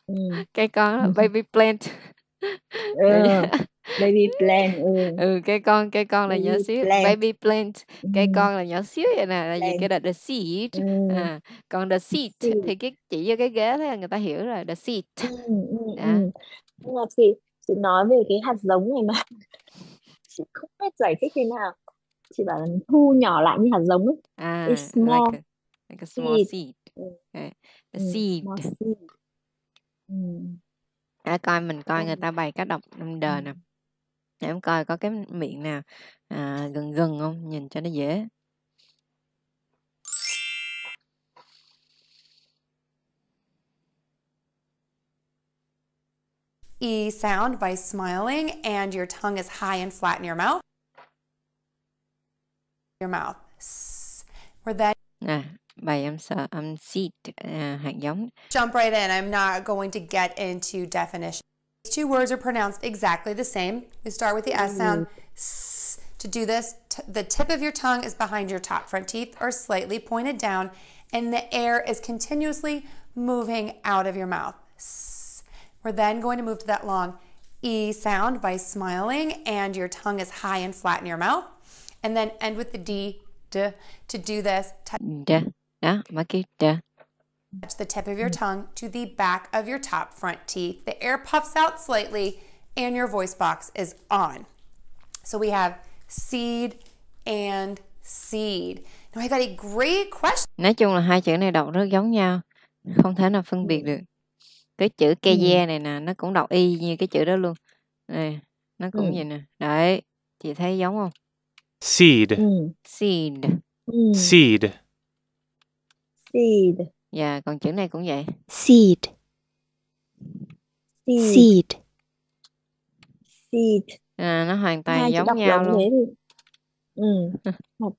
Ừ. Cây con baby plant. Ừ. Baby plant. Ừ. ừ cây con cây con là nhỏ xíu plant. baby plant Ừ. cây con là nhỏ xíu vậy nè là gì Plant. cái là the seed Ừ. à, còn the seat Seed. thì cái chỉ vô cái ghế thế là người ta hiểu rồi the seat Ừ. Ừ. đó Ừ nhưng mà chị chị nói về cái hạt giống này mà chị không biết giải thích thế nào chị bảo là thu nhỏ lại như hạt giống ấy à, It's small like a, like a small seed, seed. Okay. The mm, seed, small seed. Mm. À, coi mình coi người ta bày cá độc năm đờ ừ. nè để em coi có cái miệng nào à, gần gần không nhìn cho nó dễ E sound by smiling and your tongue is high and flat in your mouth. Your mouth. where that. Nah, bài âm sợ âm seat uh, Jump right in. I'm not going to get into definition. These two words are pronounced exactly the same. We start with the S sound. Mm-hmm. S. To do this, the tip of your tongue is behind your top front teeth or slightly pointed down, and the air is continuously moving out of your mouth. S we're then going to move to that long E sound by smiling and your tongue is high and flat in your mouth. And then end with the D, D to do this. yeah, D. Touch the tip of your tongue to the back of your top front teeth. The air puffs out slightly and your voice box is on. So we have seed and seed. Now I got a great question. Nói chung là hai chữ này đọc rất giống nhau, không thể nào phân biệt được. cái chữ Keje này nè nó cũng đọc y như cái chữ đó luôn này nó cũng ừ. vậy nè đấy chị thấy giống không seed ừ. seed ừ. seed seed dạ yeah, còn chữ này cũng vậy seed seed seed, À, nó hoàn toàn Hai giống nhau luôn thì... ừ.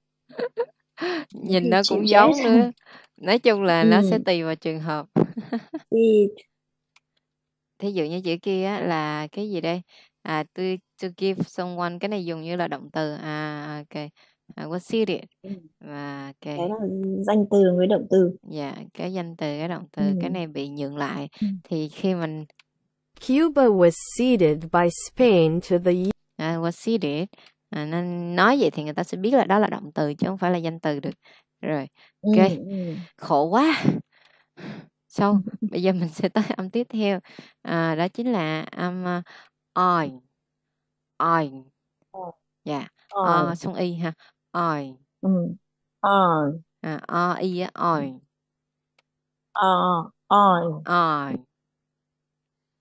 nhìn nó cũng giống nữa nói chung là ừ. nó sẽ tùy vào trường hợp seed thí dụ như chữ kia á, là cái gì đây à to, to give someone cái này dùng như là động từ à ok à, what city ừ. và cái danh từ với động từ dạ yeah, cái danh từ cái động từ ừ. cái này bị nhượng lại ừ. thì khi mình Cuba was ceded by Spain to the à, was ceded à, nên nói vậy thì người ta sẽ biết là đó là động từ chứ không phải là danh từ được rồi ừ, ok ừ. khổ quá So, bây giờ mình sẽ tới âm tiếp theo. À, đó chính là âm uh, oin. Ừ. Ờ. Dạ. Ờ, o xong y ha. Oin. Ừ. Oin. À, o y á, oin. Ờ, o, oin.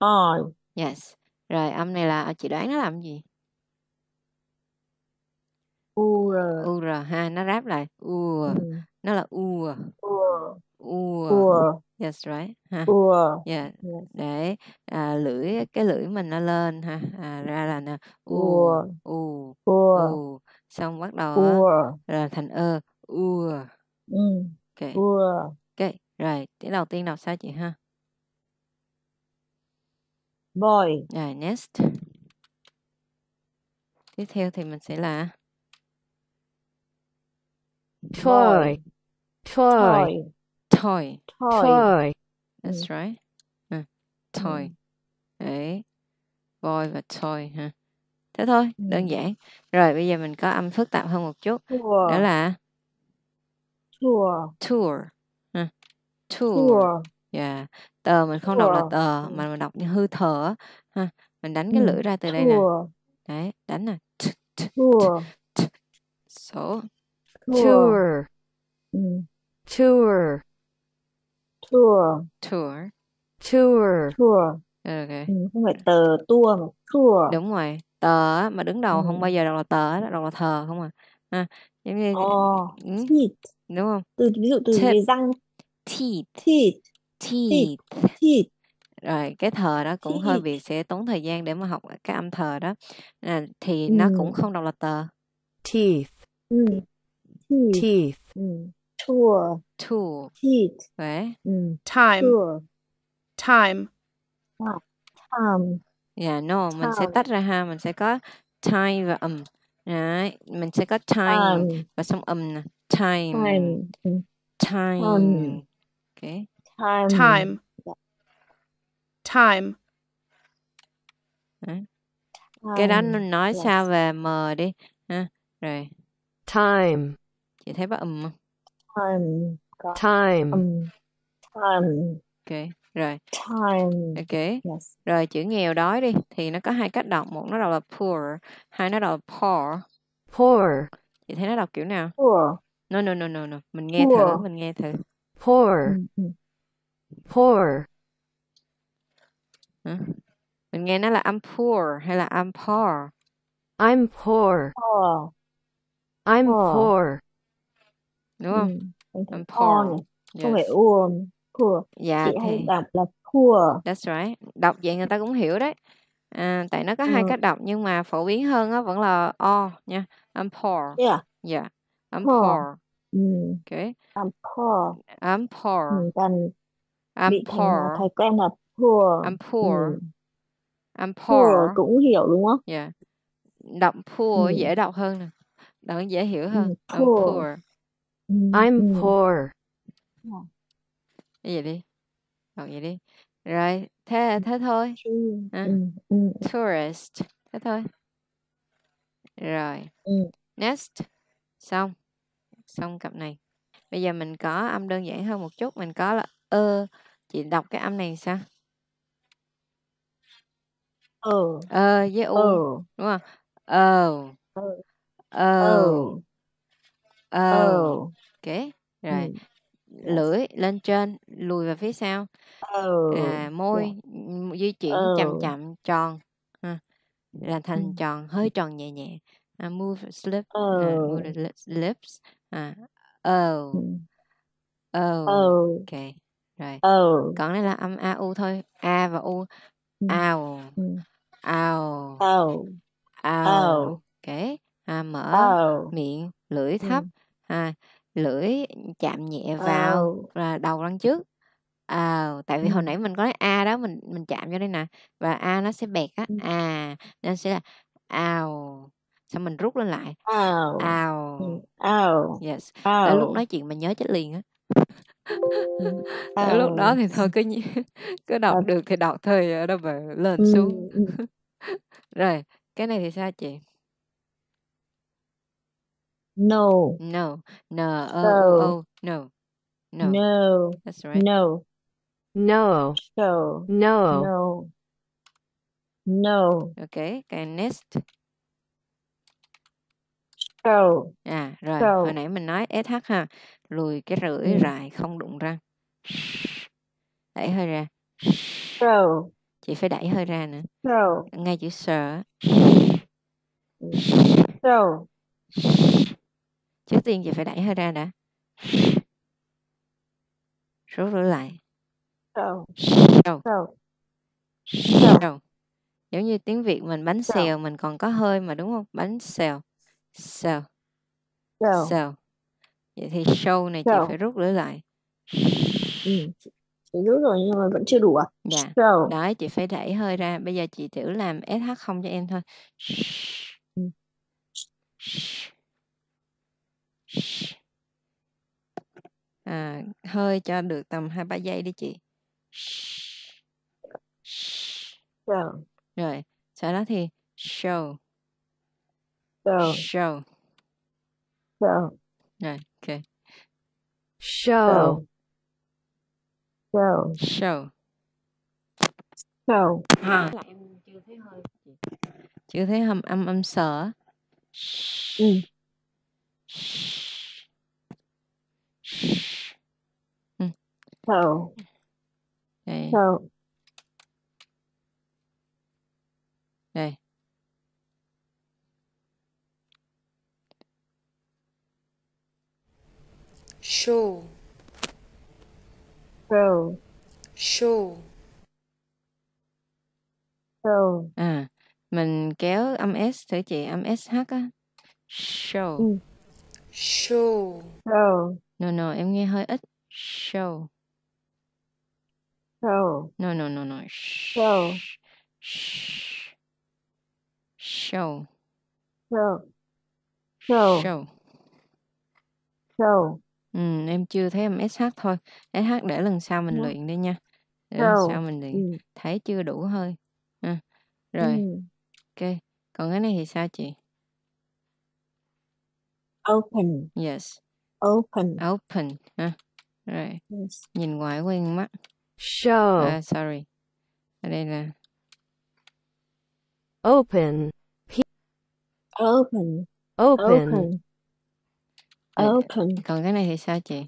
Oin. Yes. Rồi âm này là chị đoán nó làm gì? U r. U r ha, nó ráp lại. U. Ừ. Nó là u. U. Ua. Ua. Yes, right. Ha. Ua. Dạ, yeah. Để à, lưỡi cái lưỡi mình nó lên ha, à, ra là nè u Ua. u Ua. xong bắt đầu á, Ua. là thành ơ u. Ừ. Ok. Ua. Ok. Rồi, tiếng đầu tiên đọc sao chị ha? Boy. Rồi, next. Tiếp theo thì mình sẽ là Toy. Toy. Toy toy toy that's ừ. right à, ừ. toy đấy voi và toy ha thế thôi ừ. đơn giản rồi bây giờ mình có âm phức tạp hơn một chút tour. đó là tour tour ha. tour, tour. Yeah. tờ mình không tour. đọc là tờ mà mình đọc như hư thở ha mình đánh cái lưỡi ra từ đây nè đấy đánh nè tour số tour tour tour tour tour tour ừ, okay. ừ, không phải tờ tour mà tour đúng rồi tờ mà đứng đầu ừ. không bao giờ đọc là tờ đọc là thờ không à, à giống như oh, ừ. teeth đúng không từ ví dụ từ Tip. răng teeth teeth teeth teeth rồi cái thờ đó cũng teeth. hơi bị sẽ tốn thời gian để mà học cái âm thờ đó à, thì ừ. nó cũng không đọc là tờ teeth ừ. teeth, teeth. Ừ tour tour heat đấy ừ. time tour. time à, time yeah dạ, no time. mình sẽ tách ra ha mình sẽ có time và um đấy mình sẽ có time um. và xong um nè time ừ. time time okay time time dạ. time đấy. cái đó mình nói dạ. sao về m đi ha rồi time chị thấy có um không time time um, time ok rồi time ok yes. rồi chữ nghèo đói đi thì nó có hai cách đọc một nó đọc là poor hai nó đọc là poor poor vậy thấy nó đọc kiểu nào poor no no no no no mình nghe poor. thử mình nghe thử poor ừ, ừ. poor Hả? mình nghe nó là I'm poor hay là I'm poor I'm poor, poor. I'm poor. poor đúng ừ, không? Ừ, and poor, porn. không phải yes. uồn, poor. Dạ, Chị thì... hay đọc là poor. That's right. Đọc vậy người ta cũng hiểu đấy. À, tại nó có hai ừ. cách đọc nhưng mà phổ biến hơn á vẫn là o nha. I'm poor. Yeah. Yeah. Dạ, I'm poor. poor. Ừ. Okay. I'm poor. I'm poor. cần I'm bị ừ, poor. thói quen là poor. I'm poor. Ừ. I'm poor. poor cũng hiểu đúng không? Yeah. Dạ. Đọc poor ừ. dễ đọc hơn nè. Đọc dễ hiểu hơn. Ừ. Poor. poor. I'm ừ. poor. vậy đi? học vậy đi? Rồi, thế ừ. thế thôi. À, tourist. Thế thôi. Rồi. Next. Xong. Xong cặp này. Bây giờ mình có âm đơn giản hơn một chút. Mình có là ơ. Chị đọc cái âm này sao? Ờ. Ờ với u. Ờ. Đúng không? Ờ. Ờ. Ờ. Ờ. ờ. ờ kể rồi ừ. lưỡi lên trên lùi về phía sau ừ. à, dạ. môi ừ. di chuyển ừ. chậm chậm tròn à, làm thành ừ. tròn hơi tròn nhẹ nhẹ à, move slip ừ. à, lips à, oh oh ok rồi ừ. còn đây là âm a u thôi a và u ao ao ao ok à, mở oh. miệng lưỡi thấp à, lưỡi chạm nhẹ vào ờ. là đầu răng trước à, tại vì hồi nãy mình có nói a đó mình mình chạm vô đây nè và a nó sẽ bẹt á à nên sẽ là ào xong mình rút lên lại ào ào ào ừ, yes ào. lúc nói chuyện mình nhớ chết liền á Tới lúc đó thì thôi cứ cứ đọc ờ. được thì đọc thôi đâu mà lên xuống rồi cái này thì sao chị No. No. No. Oh, So. oh, no. No. No. That's right. No. No. So. No. No. No. Okay. Cái next. So. À, rồi. Hồi nãy mình nói SH ha. Lùi cái rưỡi Ừ. rài không đụng răng. Đẩy hơi ra. So. Chị phải đẩy hơi ra nữa. So. Ngay chữ sờ. So trước tiên chị phải đẩy hơi ra đã rút rửa lại sâu sâu sâu giống như tiếng việt mình bánh xèo mình còn có hơi mà đúng không bánh xèo sâu sâu vậy thì sâu này chị phải rút lưỡi lại ừ. chị rút rồi nhưng mà vẫn chưa đủ à dạ đó chị phải đẩy hơi ra bây giờ chị thử làm sh không cho em thôi ừ à, hơi cho được tầm hai ba giây đi chị show vâng. rồi sau đó thì show vâng. show show vâng. show rồi ok show show show show ha chưa thấy hơi chưa thấy âm âm âm sở ừ. Ừm. So Đây. So Đây. Show. So Show. So. À, mình kéo âm S thử chị, âm SH á. Show. Ừm. Show. Show. No, no, em nghe hơi ít. Show. Show. No, no, no, no. Show. Show. Show. Show. Show. Show. Ừ, em chưa thấy em SH thôi. SH để lần sau mình luyện đi nha. Để lần sau mình luyện. Thấy chưa đủ hơi. À, rồi. Ok. Còn cái này thì sao chị? Open. Yes. Open. Open. À, rồi. Yes. Nhìn ngoài quen mắt. Show. À, sorry. Ở đây là open. P open. Open. Open. Open. Còn cái này thì sao chị?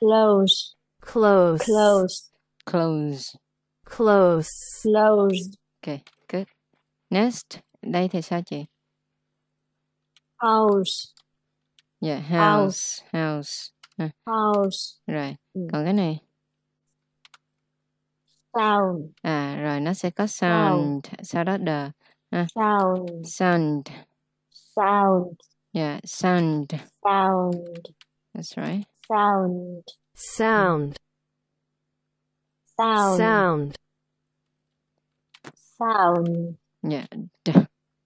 Close. Close. Close. Close. Close. Close. Okay, good. Next. Đây thì sao chị? house yeah dạ, house house house, à. house. rồi ừ. còn cái này sound à rồi nó sẽ có sound, sound. sau đó the à. sound sound sound yeah dạ, sound sound that's right sound sound sound sound sound yeah dạ,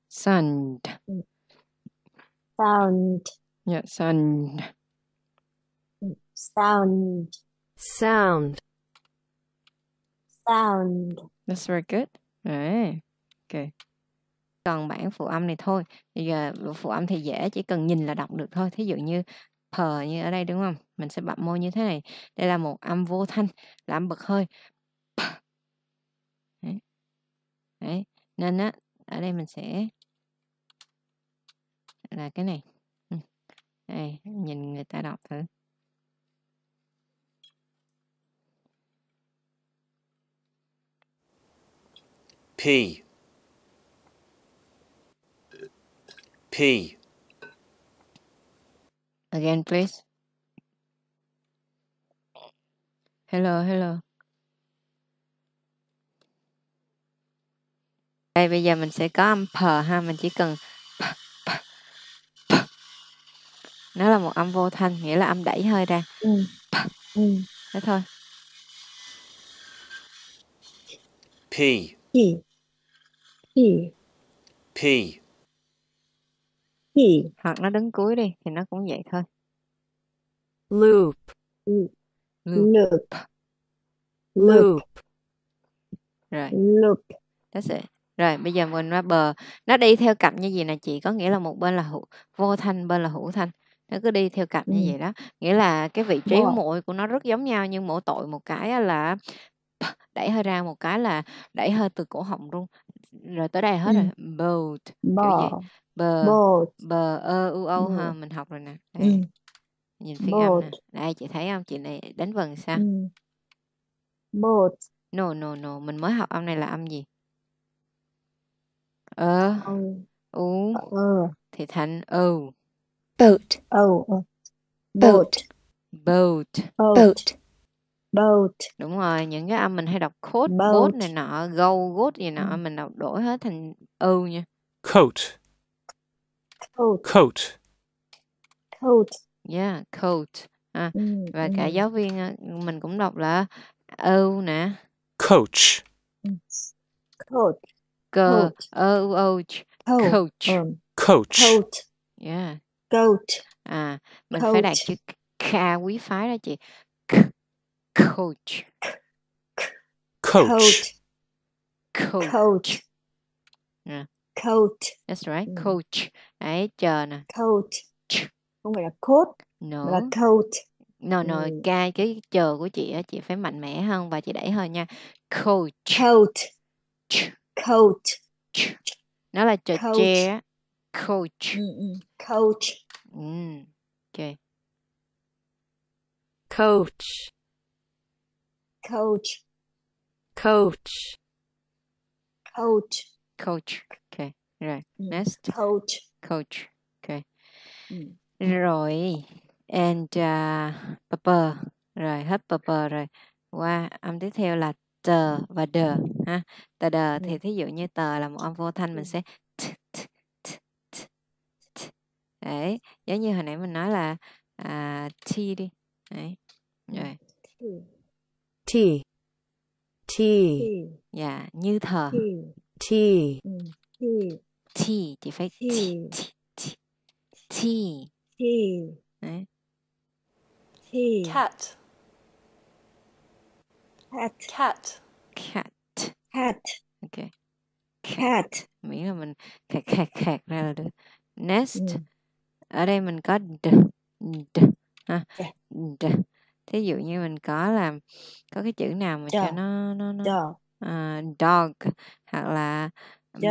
sound ừ sound yeah sound sound sound sound that's very good Đấy. ok còn bản phụ âm này thôi bây giờ phụ âm thì dễ chỉ cần nhìn là đọc được thôi thí dụ như p như ở đây đúng không mình sẽ bật môi như thế này đây là một âm vô thanh là âm bật hơi Đấy. Đấy. nên á ở đây mình sẽ là cái này ừ. đây, nhìn người ta đọc thử P P Again please Hello hello Đây bây giờ mình sẽ có âm P ha Mình chỉ cần nó là một âm vô thanh nghĩa là âm đẩy hơi ra ừ. ừ. thế thôi P P P P hoặc nó đứng cuối đi thì nó cũng vậy thôi loop loop loop loop rồi loop that's it rồi bây giờ mình qua bờ nó đi theo cặp như gì nè chị có nghĩa là một bên là hữu vô thanh bên là hữu thanh nó cứ đi theo cặp ừ. như vậy đó nghĩa là cái vị trí muội của nó rất giống nhau nhưng mỗi tội một cái là đẩy hơi ra một cái là đẩy hơi từ cổ họng luôn rồi tới đây hết ừ. rồi boat bờ kiểu vậy. bờ bold. bờ ơ u âu ha mình học rồi nè Ừ. nhìn phiên âm nè đây chị thấy không chị này đánh vần sao ừ. bold no no no mình mới học âm này là âm gì ờ u ừ. thì thành u ừ boat oh boat boat boat boat đúng rồi những cái âm mình hay đọc coat boat này nọ gâu goat gì nọ ừ. mình đọc đổi hết thành ư nha coat coat coat yeah coat à, ừ, và ừ. cả giáo viên à, mình cũng đọc là ư nè coach coach cơ coach coach coach yeah Goat. À, mình coach. phải đạt chữ k à, quý phái đó chị. C coach. Coach. Coach. Coach. Yeah. À. Coach. That's right. Mm. Coach. Đấy, chờ nè. Coach. Không phải là coat No. là coach. No, no, mm. Ừ. ca cái chờ của chị á, chị phải mạnh mẽ hơn và chị đẩy hơn nha. Coach. Coach. Coach. Nó là chờ che. Coach. Coach. Ừ, Mm, okay. Coach. Coach. Coach. Coach. Coach. Okay. Right. Mm. Next. Coach. Coach. Okay. Mm. Rồi. And uh, à, pepper. Rồi. Hết pepper rồi. Qua wow. âm tiếp theo là tờ và đờ ha tờ đờ thì mm. thí dụ như tờ là một âm vô thanh mình mm. sẽ đấy giống như hồi nãy mình nói là à, T đi đấy rồi T T yeah như thờ T T thì phải T T T T đấy cat cat cat cat cat ok cat miễn là mình khạc khạc khạc ra là được nest mm. Ừ ở đây mình có d, d, ha, dạ. d. thí dụ như mình có làm có cái chữ nào mà cho nó nó nó Dog. Ờ, dog hoặc là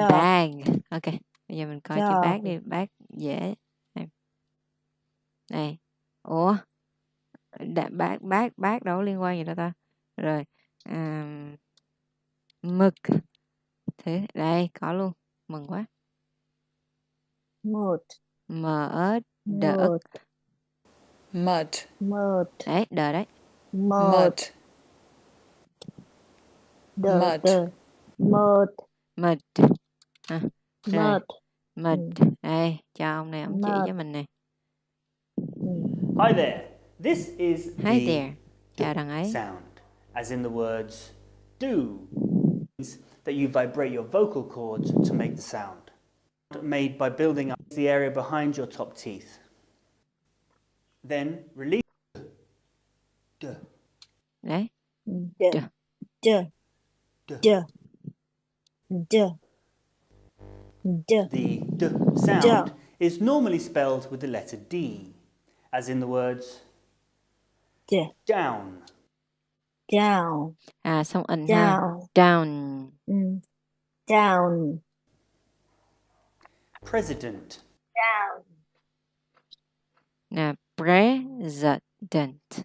bag ok bây giờ mình coi chữ bác đi bác dễ này, này. ủa đã, bác bác bác đâu liên quan gì đâu ta rồi à, mực thế đây có luôn mừng quá Mood mở đỡ mệt mệt đấy đờ đấy mệt mệt mệt mệt mệt à, mệt ừ. đây cho ông này ông chỉ cho mình này ừ. hi there this is hi there chào đằng ấy sound as in the words do that you vibrate your vocal cords to make the sound made by building up the area behind your top teeth. Then release. Duh. Eh? Duh. Duh. Duh. Duh. Duh. The d sound is normally spelled with the letter D, as in the words Duh. down. Down. À, so ẩn down. Down. Mm. Down. President. Down. Dạ. president.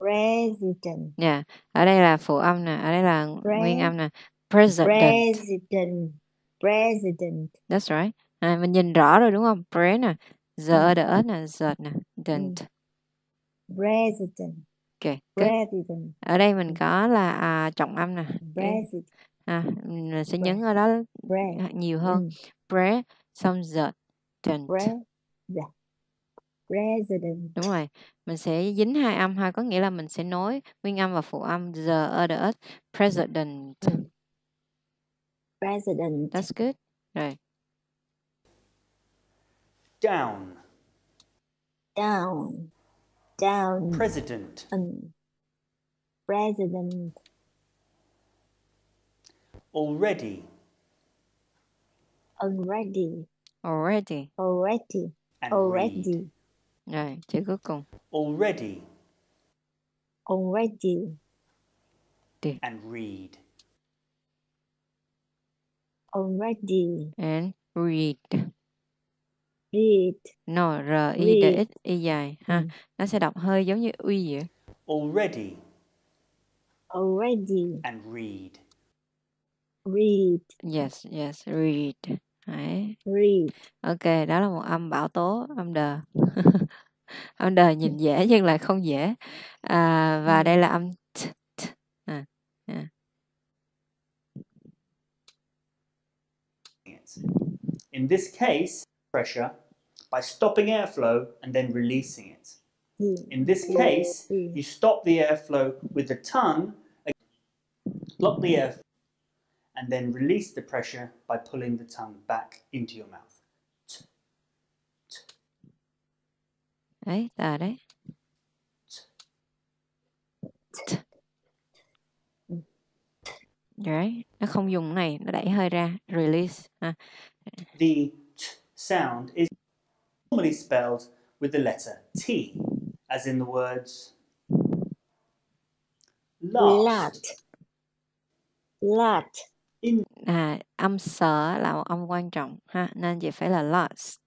President. Yeah, dạ. ở đây là phụ âm nè, ở đây là nguyên âm nè. President. President. President. That's right. À, mình nhìn rõ rồi đúng không? Pre nè, giờ ừ. đỡ nè, giờ nè, dent. Ừ. President. Ok. President. Ở đây mình có là à, trọng âm nè. President à, mình sẽ nhấn ở đó bread. À, nhiều hơn ừ. bread dạ. President. Đúng rồi. Mình sẽ dính hai âm hai có nghĩa là mình sẽ nối nguyên âm và phụ âm the other president. Ừ. President. That's good. Rồi. Down. Down. Down. President. Um, president already. Already. Already. Already. And already. Read. Rồi, chữ cuối cùng. Already. Already. Đi. And read. Already. And read. Read. No, R I D X I dài ha. Ừ. Nó sẽ đọc hơi giống như uy vậy. Already. Already. And read read yes yes read Đấy. read ok đó là một âm bảo tố âm đờ âm đờ nhìn dễ nhưng lại không dễ à, và đây là âm t, t. À, à. In this case, pressure by stopping airflow and then releasing it. Hmm. In this case, you stop the airflow with the tongue, block the air. and then release the pressure by pulling the tongue back into your mouth. Đấy, là right. nó không dùng này, nó đẩy hơi ra, release. The The sound is normally spelled with the letter T, as in the words lot. Lot. Lot. in à âm sợ là một âm quan trọng ha nên vậy phải là last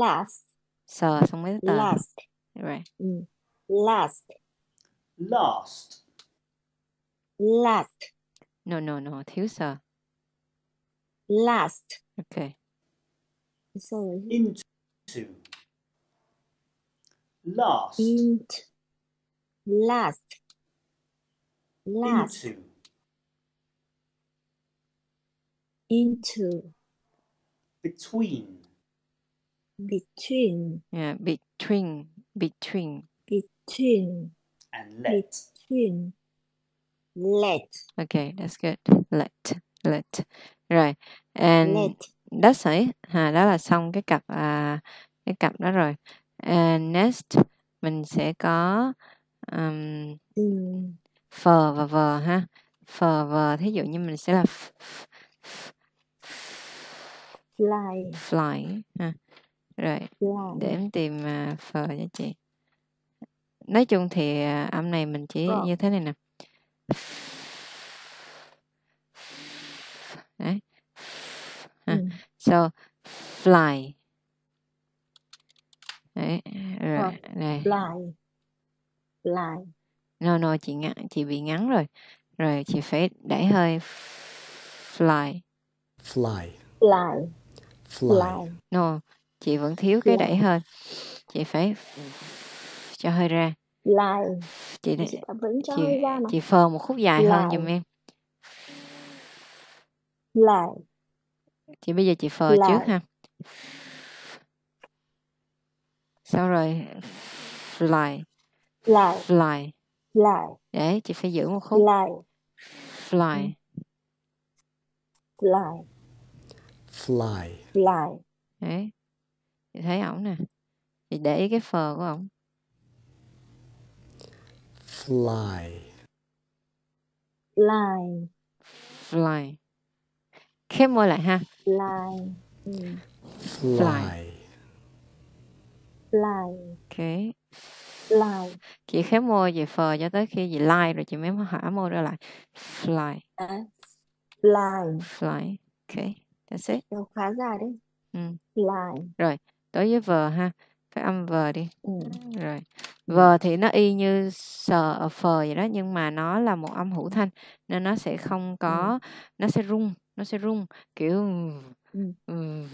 last sở xong mới tờ last dạ right mm. Ừ. last lost last no no no thiếu sợ last okay sorry into last into last last into into between between yeah between between between and let between let okay that's good let let right. and let. that's it à, đó là xong cái cặp à, cái cặp đó rồi and next mình sẽ có um, mm. f và v ha f và thí dụ như mình sẽ là f, f, f fly fly à. rồi fly. để em tìm uh, phờ cho chị nói chung thì uh, âm này mình chỉ oh. như thế này nè Đấy. À. Mm. so fly Đấy, rồi, này, đây. Fly. Fly. No, no, chị ngắn, chị bị ngắn rồi. Rồi chị phải đẩy hơi fly. Fly. Fly fly. No, ờ, chị vẫn thiếu cái đẩy hơi. Chị phải cho hơi ra. Fly. Chị chị, cho chị, hơi ra chị phờ một khúc dài fly. hơn giùm em. Fly. Chị bây giờ chị phờ fly. trước ha. sao rồi fly. Fly. Fly. Fly. Đấy, chị phải giữ một khúc. Fly. Fly. Fly fly fly đấy thì thấy ổng nè thì để ý cái phờ của ổng fly fly fly khép môi lại ha fly ừ. fly fly ok fly chị khép môi về phờ cho tới khi chị like rồi chị mới hả môi ra lại fly à, fly fly ok That's it. Nó khá dài đấy. Ừ. Line. Rồi, đối với vờ ha. phải âm vờ đi. Ừ. Rồi. Ừ. vờ thì nó y như sờ ở ờ, phờ vậy đó nhưng mà nó là một âm hữu thanh nên nó sẽ không ừ. có ừ. nó sẽ rung, nó sẽ rung kiểu ừ. ừ.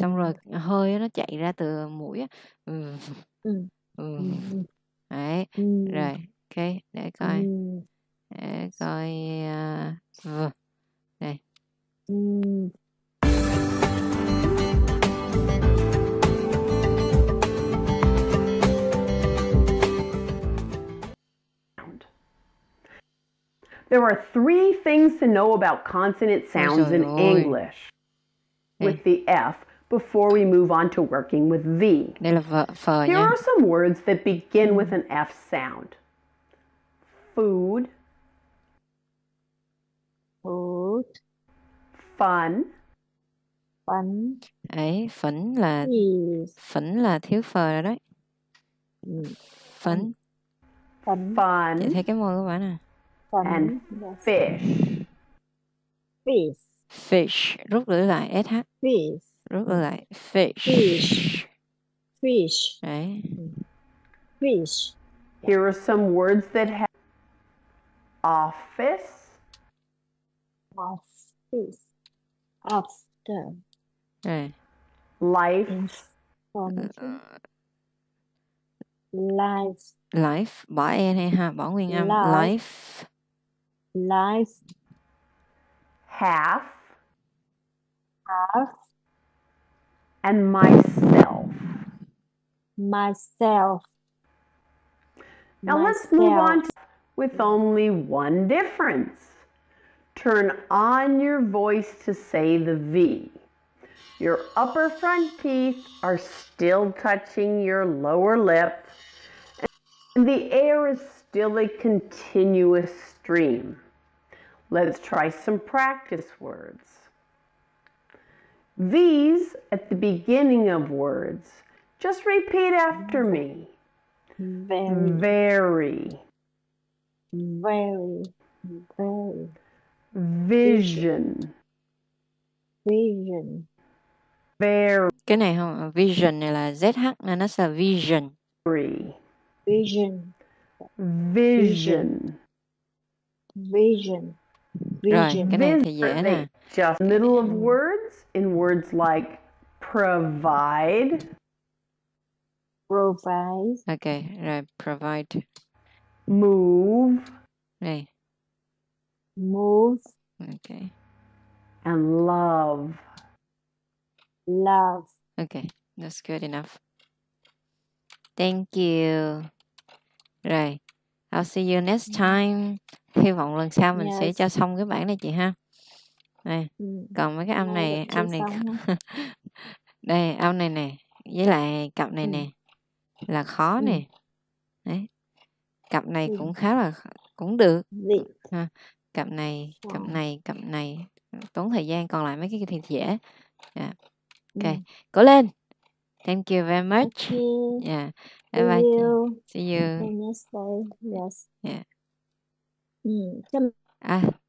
Xong rồi hơi nó chạy ra từ mũi á. Ừ. Đấy. Rồi, ok, để coi. Để coi uh, 네. 음. There are three things to know about consonant oh, sounds in English with the F before we move on to working with V. Here are some words that begin with an F sound food, Good. Phấn. Phấn. ấy phấn là phấn là thiếu phờ rồi đấy. Ừ. Phấn. Phấn. Phấn. thấy cái môi của bạn à? Phấn. And fish. Fish. Fish. Rút lưỡi lại SH. Fish. Rút lưỡi lại fish. Fish. Fish. Đấy. Fish. Here are some words that have office. Of, office after hey. life mm. life life bỏ e này ha bỏ nguyên âm life life, life. half half and myself myself now myself. let's move on to, with only one difference Turn on your voice to say the V. Your upper front teeth are still touching your lower lip, and the air is still a continuous stream. Let's try some practice words. These at the beginning of words. Just repeat after me. Very. Very. Very. Very vision vision very cái này không vision này là zh nên nó sẽ vision vision vision vision vision rồi cái này thì just middle of words in words like provide provide okay right. provide move Right. moves okay and love love okay that's good enough thank you rồi I'll see you next dạ. time hy vọng lần sau mình yes. sẽ cho xong cái bản này chị ha này ừ. còn mấy cái âm này âm này đây âm này nè với lại cặp này ừ. nè là khó ừ. nè đấy cặp này cũng khá là cũng được cặp này cặp này cặp này ờ, tốn thời gian còn lại mấy cái thì dễ yeah. Dạ. ok ừ. cố lên thank you very much you. yeah dạ, bye see bye you. see you next day yes yeah dạ. ừ. à